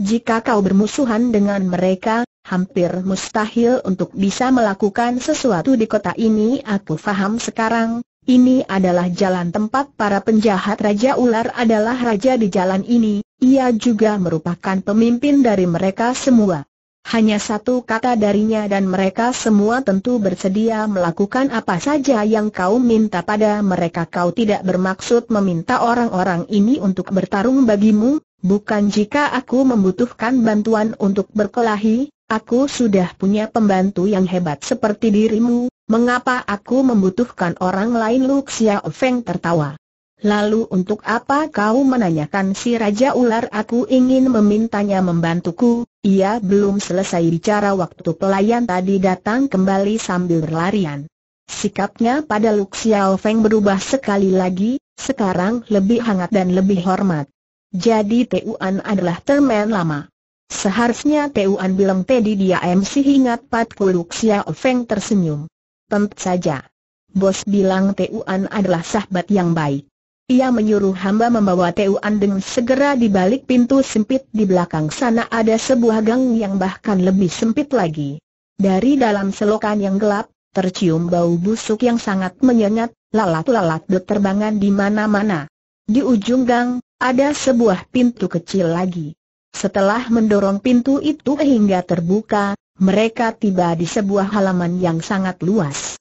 [SPEAKER 1] Jika kau bermusuhan dengan mereka, hampir mustahil untuk bisa melakukan sesuatu di kota ini aku faham sekarang, ini adalah jalan tempat para penjahat Raja Ular adalah raja di jalan ini, ia juga merupakan pemimpin dari mereka semua. Hanya satu kata darinya dan mereka semua tentu bersedia melakukan apa saja yang kau minta pada mereka Kau tidak bermaksud meminta orang-orang ini untuk bertarung bagimu, bukan jika aku membutuhkan bantuan untuk berkelahi, aku sudah punya pembantu yang hebat seperti dirimu, mengapa aku membutuhkan orang lain Luxia Feng tertawa Lalu untuk apa kau menanyakan si Raja Ular aku ingin memintanya membantuku, ia belum selesai bicara waktu pelayan tadi datang kembali sambil berlarian. Sikapnya pada Luk Xiao Feng berubah sekali lagi, sekarang lebih hangat dan lebih hormat. Jadi Tuan adalah teman lama. Seharusnya Tuan bilang tadi dia MC ingat Pat Luk Xiao Feng tersenyum. Tentu saja. Bos bilang Tuan adalah sahabat yang baik. Ia menyuruh hamba membawa Teu Andeng segera di balik pintu sempit di belakang sana ada sebuah gang yang bahkan lebih sempit lagi. Dari dalam selokan yang gelap, tercium bau busuk yang sangat menyengat, lalat-lalat berterbangan di mana-mana. Di ujung gang, ada sebuah pintu kecil lagi. Setelah mendorong pintu itu hingga terbuka, mereka tiba di sebuah halaman yang sangat luas.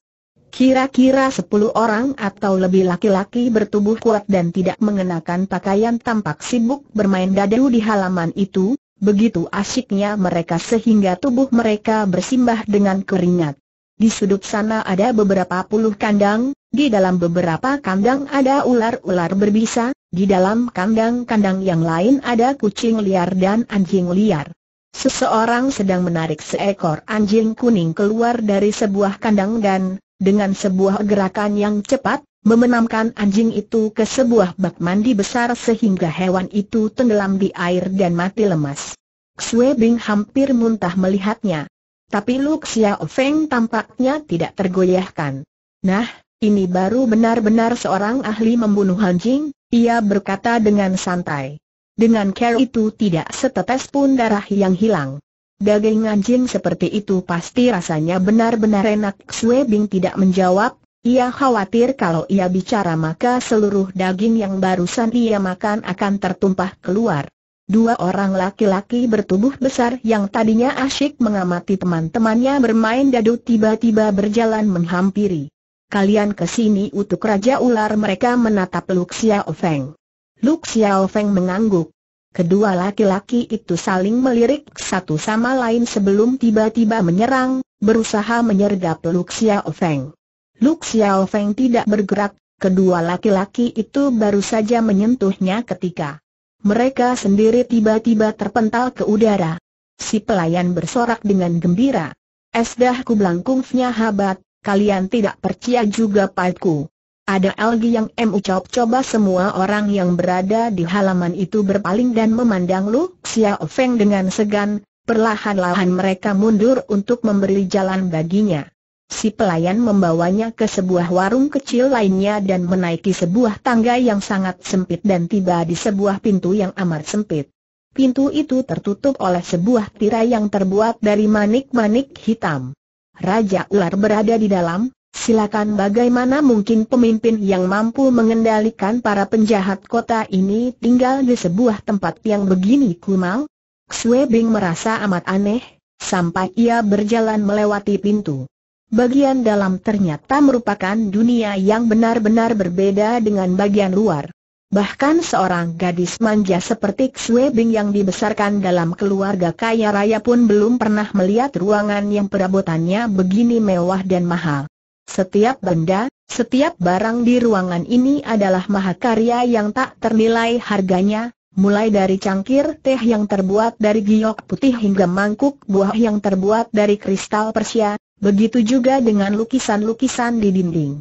[SPEAKER 1] Kira-kira sepuluh orang atau lebih laki-laki bertubuh kuat dan tidak mengenakan pakaian tampak sibuk bermain dadu di halaman itu, begitu asyiknya mereka sehingga tubuh mereka bersimbah dengan keringat. Di sudut sana ada beberapa puluh kandang, di dalam beberapa kandang ada ular-ular berbisa, di dalam kandang-kandang yang lain ada kucing liar dan anjing liar. Seseorang sedang menarik seekor anjing kuning keluar dari sebuah kandang dan dengan sebuah gerakan yang cepat, memenamkan anjing itu ke sebuah bak mandi besar sehingga hewan itu tenggelam di air dan mati lemas. Xue Bing hampir muntah melihatnya. Tapi Lu Xiao Feng tampaknya tidak tergoyahkan. Nah, ini baru benar-benar seorang ahli membunuh anjing, ia berkata dengan santai. Dengan care itu tidak setetes pun darah yang hilang. Daging anjing seperti itu pasti rasanya benar-benar enak. Xue Bing tidak menjawab, ia khawatir kalau ia bicara maka seluruh daging yang barusan ia makan akan tertumpah keluar. Dua orang laki-laki bertubuh besar yang tadinya asyik mengamati teman-temannya bermain dadu tiba-tiba berjalan menghampiri. Kalian kesini sini Raja Ular mereka menatap Luxia Ofeng. Luxia Ofeng mengangguk. Kedua laki-laki itu saling melirik satu sama lain sebelum tiba-tiba menyerang, berusaha menyergap Lu Xiao Feng. Luk Xiao Feng tidak bergerak, kedua laki-laki itu baru saja menyentuhnya ketika mereka sendiri tiba-tiba terpental ke udara. Si pelayan bersorak dengan gembira. Esdah ku belangkungnya habat, kalian tidak percaya juga padku. Ada algi yang M ucap coba semua orang yang berada di halaman itu berpaling dan memandang Lu Xiao Feng dengan segan, perlahan-lahan mereka mundur untuk memberi jalan baginya. Si pelayan membawanya ke sebuah warung kecil lainnya dan menaiki sebuah tangga yang sangat sempit dan tiba di sebuah pintu yang amat sempit. Pintu itu tertutup oleh sebuah tirai yang terbuat dari manik-manik hitam. Raja ular berada di dalam, Silakan bagaimana mungkin pemimpin yang mampu mengendalikan para penjahat kota ini tinggal di sebuah tempat yang begini kumal? Xue Bing merasa amat aneh, sampai ia berjalan melewati pintu. Bagian dalam ternyata merupakan dunia yang benar-benar berbeda dengan bagian luar. Bahkan seorang gadis manja seperti Xue Bing yang dibesarkan dalam keluarga kaya raya pun belum pernah melihat ruangan yang perabotannya begini mewah dan mahal. Setiap benda, setiap barang di ruangan ini adalah mahakarya yang tak ternilai harganya, mulai dari cangkir teh yang terbuat dari giok putih hingga mangkuk buah yang terbuat dari kristal Persia, begitu juga dengan lukisan-lukisan di dinding.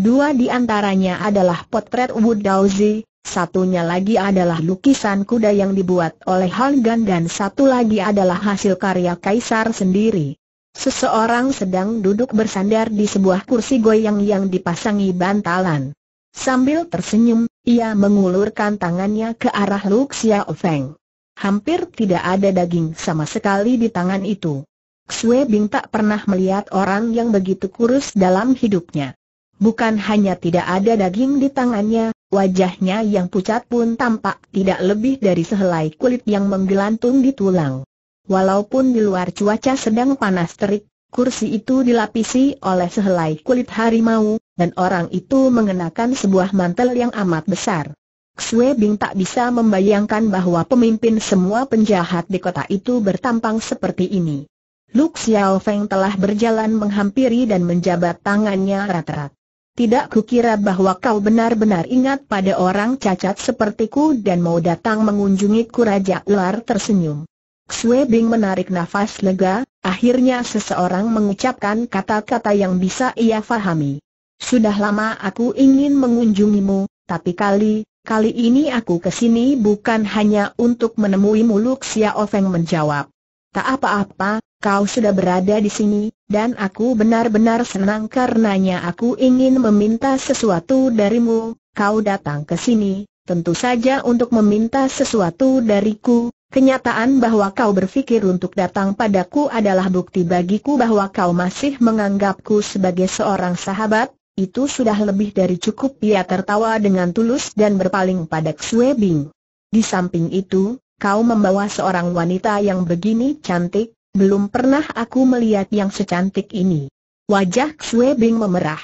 [SPEAKER 1] Dua di antaranya adalah potret Wu Daozi, satunya lagi adalah lukisan kuda yang dibuat oleh Han dan satu lagi adalah hasil karya Kaisar sendiri. Seseorang sedang duduk bersandar di sebuah kursi goyang yang dipasangi bantalan. Sambil tersenyum, ia mengulurkan tangannya ke arah Luk Xiao Feng. Hampir tidak ada daging sama sekali di tangan itu. Xue Bing tak pernah melihat orang yang begitu kurus dalam hidupnya. Bukan hanya tidak ada daging di tangannya, wajahnya yang pucat pun tampak tidak lebih dari sehelai kulit yang menggelantung di tulang. Walaupun di luar cuaca sedang panas terik, kursi itu dilapisi oleh sehelai kulit harimau, dan orang itu mengenakan sebuah mantel yang amat besar. Xue Bing tak bisa membayangkan bahwa pemimpin semua penjahat di kota itu bertampang seperti ini. Lu Xiao Feng telah berjalan menghampiri dan menjabat tangannya rata-rata. Tidak kukira bahwa kau benar-benar ingat pada orang cacat sepertiku dan mau datang mengunjungiku Raja Ular tersenyum. Xue Bing menarik nafas lega, akhirnya seseorang mengucapkan kata-kata yang bisa ia fahami. Sudah lama aku ingin mengunjungimu, tapi kali, kali ini aku kesini bukan hanya untuk menemuimu Lu Xia Ofeng menjawab. Tak apa-apa, kau sudah berada di sini, dan aku benar-benar senang karenanya aku ingin meminta sesuatu darimu, kau datang ke sini, tentu saja untuk meminta sesuatu dariku, Kenyataan bahwa kau berpikir untuk datang padaku adalah bukti bagiku bahwa kau masih menganggapku sebagai seorang sahabat, itu sudah lebih dari cukup Ia tertawa dengan tulus dan berpaling pada Xue Bing. Di samping itu, kau membawa seorang wanita yang begini cantik, belum pernah aku melihat yang secantik ini. Wajah Xue Bing memerah.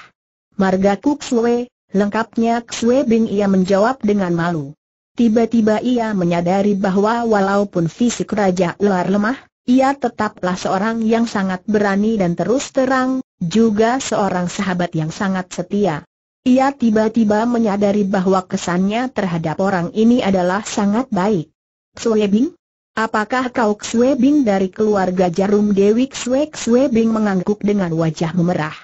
[SPEAKER 1] Margaku Xue, lengkapnya Xue Bing ia menjawab dengan malu. Tiba-tiba ia menyadari bahwa walaupun fisik Raja Ular lemah, ia tetaplah seorang yang sangat berani dan terus terang, juga seorang sahabat yang sangat setia. Ia tiba-tiba menyadari bahwa kesannya terhadap orang ini adalah sangat baik. Bing, Apakah kau Bing dari keluarga jarum Dewi Xue Bing mengangguk dengan wajah memerah?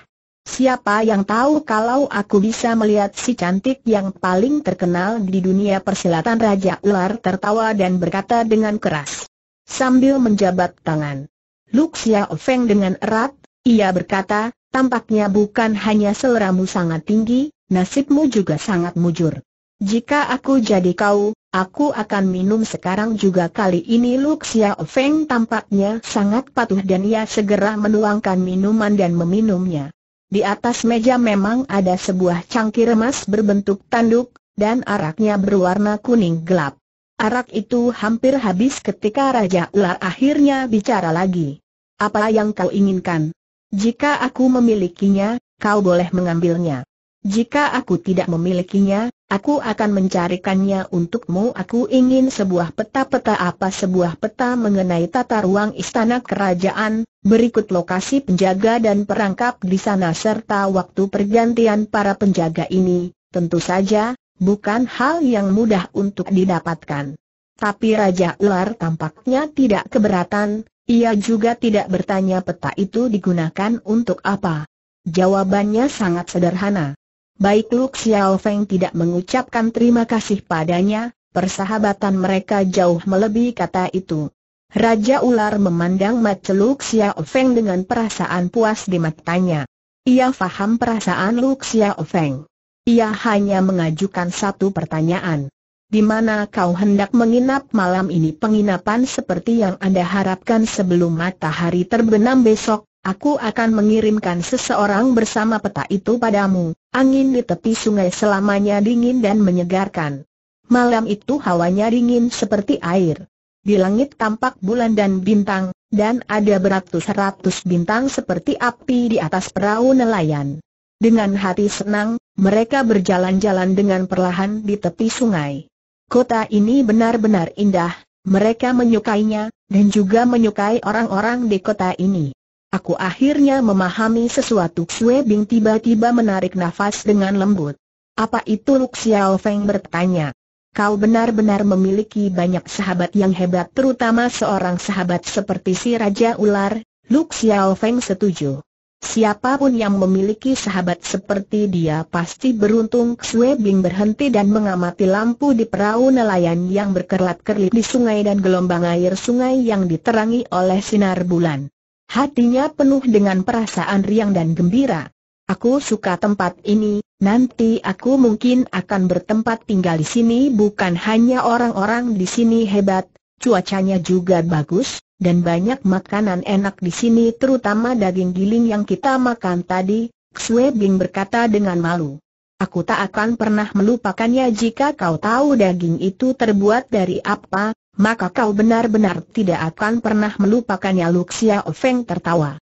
[SPEAKER 1] Siapa yang tahu kalau aku bisa melihat si cantik yang paling terkenal di dunia persilatan Raja Ular tertawa dan berkata dengan keras. Sambil menjabat tangan. Luxia Feng dengan erat, ia berkata, tampaknya bukan hanya seleramu sangat tinggi, nasibmu juga sangat mujur. Jika aku jadi kau, aku akan minum sekarang juga kali ini Luxia Feng tampaknya sangat patuh dan ia segera menuangkan minuman dan meminumnya. Di atas meja memang ada sebuah cangkir emas berbentuk tanduk, dan araknya berwarna kuning gelap. Arak itu hampir habis ketika Raja Ular akhirnya bicara lagi. Apa yang kau inginkan? Jika aku memilikinya, kau boleh mengambilnya. Jika aku tidak memilikinya, Aku akan mencarikannya untukmu Aku ingin sebuah peta-peta apa sebuah peta mengenai tata ruang istana kerajaan Berikut lokasi penjaga dan perangkap di sana serta waktu pergantian para penjaga ini Tentu saja, bukan hal yang mudah untuk didapatkan tapi Raja Ular tampaknya tidak keberatan, ia juga tidak bertanya peta itu digunakan untuk apa. Jawabannya sangat sederhana. Baik Luk Xiao Feng tidak mengucapkan terima kasih padanya, persahabatan mereka jauh melebihi kata itu. Raja Ular memandang mata Lu Xiao dengan perasaan puas di matanya. Ia faham perasaan Luk Xiao Feng. Ia hanya mengajukan satu pertanyaan. Di mana kau hendak menginap malam ini penginapan seperti yang Anda harapkan sebelum matahari terbenam besok? Aku akan mengirimkan seseorang bersama peta itu padamu. Angin di tepi sungai selamanya dingin dan menyegarkan. Malam itu hawanya dingin seperti air. Di langit tampak bulan dan bintang, dan ada beratus-ratus bintang seperti api di atas perahu nelayan. Dengan hati senang, mereka berjalan-jalan dengan perlahan di tepi sungai. Kota ini benar-benar indah, mereka menyukainya, dan juga menyukai orang-orang di kota ini. Aku akhirnya memahami sesuatu Xue Bing tiba-tiba menarik nafas dengan lembut. Apa itu Lu Xiao Feng bertanya. Kau benar-benar memiliki banyak sahabat yang hebat terutama seorang sahabat seperti si Raja Ular, Lu Xiao Feng setuju. Siapapun yang memiliki sahabat seperti dia pasti beruntung Xue Bing berhenti dan mengamati lampu di perahu nelayan yang berkerlat kerlip di sungai dan gelombang air sungai yang diterangi oleh sinar bulan. Hatinya penuh dengan perasaan riang dan gembira. Aku suka tempat ini, nanti aku mungkin akan bertempat tinggal di sini bukan hanya orang-orang di sini hebat, cuacanya juga bagus, dan banyak makanan enak di sini terutama daging giling yang kita makan tadi, Xue Bing berkata dengan malu. Aku tak akan pernah melupakannya jika kau tahu daging itu terbuat dari apa, maka kau benar-benar tidak akan pernah melupakannya Luxia Ofeng tertawa.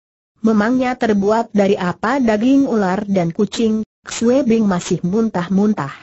[SPEAKER 1] Memangnya terbuat dari apa daging ular dan kucing, Xue Bing masih muntah-muntah.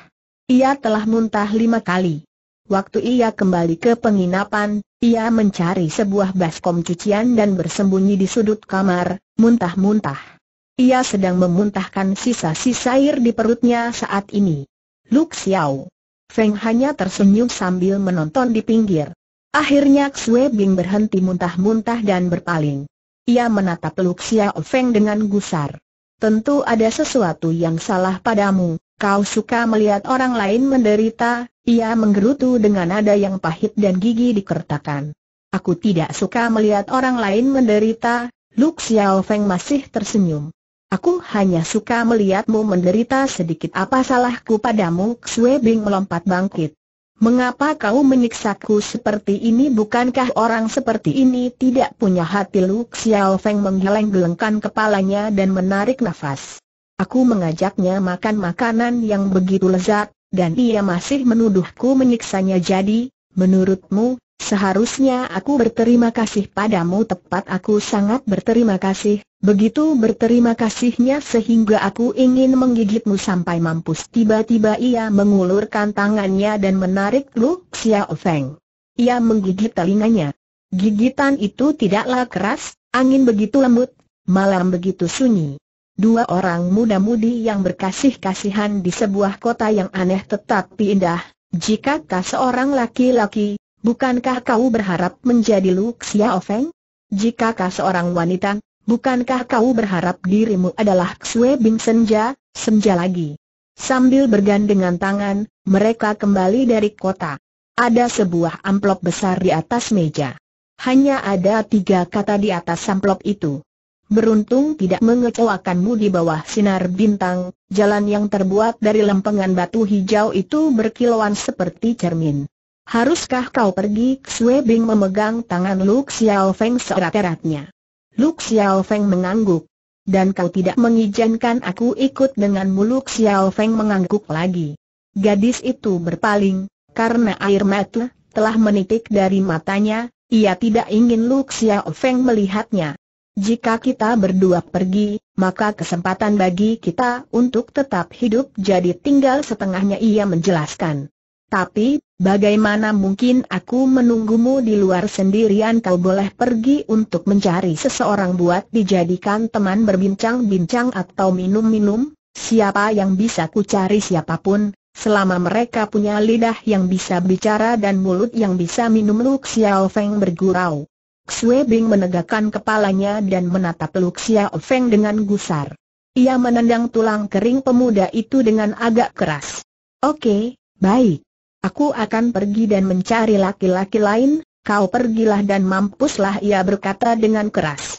[SPEAKER 1] Ia telah muntah lima kali. Waktu ia kembali ke penginapan, ia mencari sebuah baskom cucian dan bersembunyi di sudut kamar, muntah-muntah. Ia sedang memuntahkan sisa-sisa air di perutnya saat ini. Lu Xiao. Feng hanya tersenyum sambil menonton di pinggir. Akhirnya Xue Bing berhenti muntah-muntah dan berpaling. Ia menatap Luxia Xiao Feng dengan gusar. Tentu ada sesuatu yang salah padamu, kau suka melihat orang lain menderita, ia menggerutu dengan nada yang pahit dan gigi dikertakan. Aku tidak suka melihat orang lain menderita, Luk Xiao Feng masih tersenyum. Aku hanya suka melihatmu menderita sedikit apa salahku padamu Xue Bing melompat bangkit. Mengapa kau menyiksaku seperti ini bukankah orang seperti ini tidak punya hati Lu Xiao Feng menggeleng-gelengkan kepalanya dan menarik nafas. Aku mengajaknya makan makanan yang begitu lezat, dan ia masih menuduhku menyiksanya jadi, menurutmu, Seharusnya aku berterima kasih padamu tepat aku sangat berterima kasih, begitu berterima kasihnya sehingga aku ingin menggigitmu sampai mampus Tiba-tiba ia mengulurkan tangannya dan menarik Lu Xiao Feng Ia menggigit telinganya Gigitan itu tidaklah keras, angin begitu lembut, malam begitu sunyi Dua orang muda-mudi yang berkasih-kasihan di sebuah kota yang aneh tetapi indah Jika tak seorang laki-laki, bukankah kau berharap menjadi Lu Xiao Feng? Jika kau seorang wanita, bukankah kau berharap dirimu adalah Xue Bing Senja, Senja lagi? Sambil bergandengan tangan, mereka kembali dari kota. Ada sebuah amplop besar di atas meja. Hanya ada tiga kata di atas amplop itu. Beruntung tidak mengecewakanmu di bawah sinar bintang, jalan yang terbuat dari lempengan batu hijau itu berkilauan seperti cermin. Haruskah kau pergi? Sui Bing memegang tangan Lu Xiao Feng seerat-eratnya. Lu Xiao Feng mengangguk. Dan kau tidak mengizinkan aku ikut dengan Lu Xiao Feng mengangguk lagi. Gadis itu berpaling, karena air mata telah menitik dari matanya, ia tidak ingin Lu Xiao Feng melihatnya. Jika kita berdua pergi, maka kesempatan bagi kita untuk tetap hidup jadi tinggal setengahnya ia menjelaskan. Tapi, bagaimana mungkin aku menunggumu di luar sendirian kau boleh pergi untuk mencari seseorang buat dijadikan teman berbincang-bincang atau minum-minum, siapa yang bisa ku cari siapapun, selama mereka punya lidah yang bisa bicara dan mulut yang bisa minum Luk Xiao Feng bergurau. Xue Bing menegakkan kepalanya dan menatap Luk Xiao Feng dengan gusar. Ia menendang tulang kering pemuda itu dengan agak keras. Oke, baik. Aku akan pergi dan mencari laki-laki lain, kau pergilah dan mampuslah ia berkata dengan keras.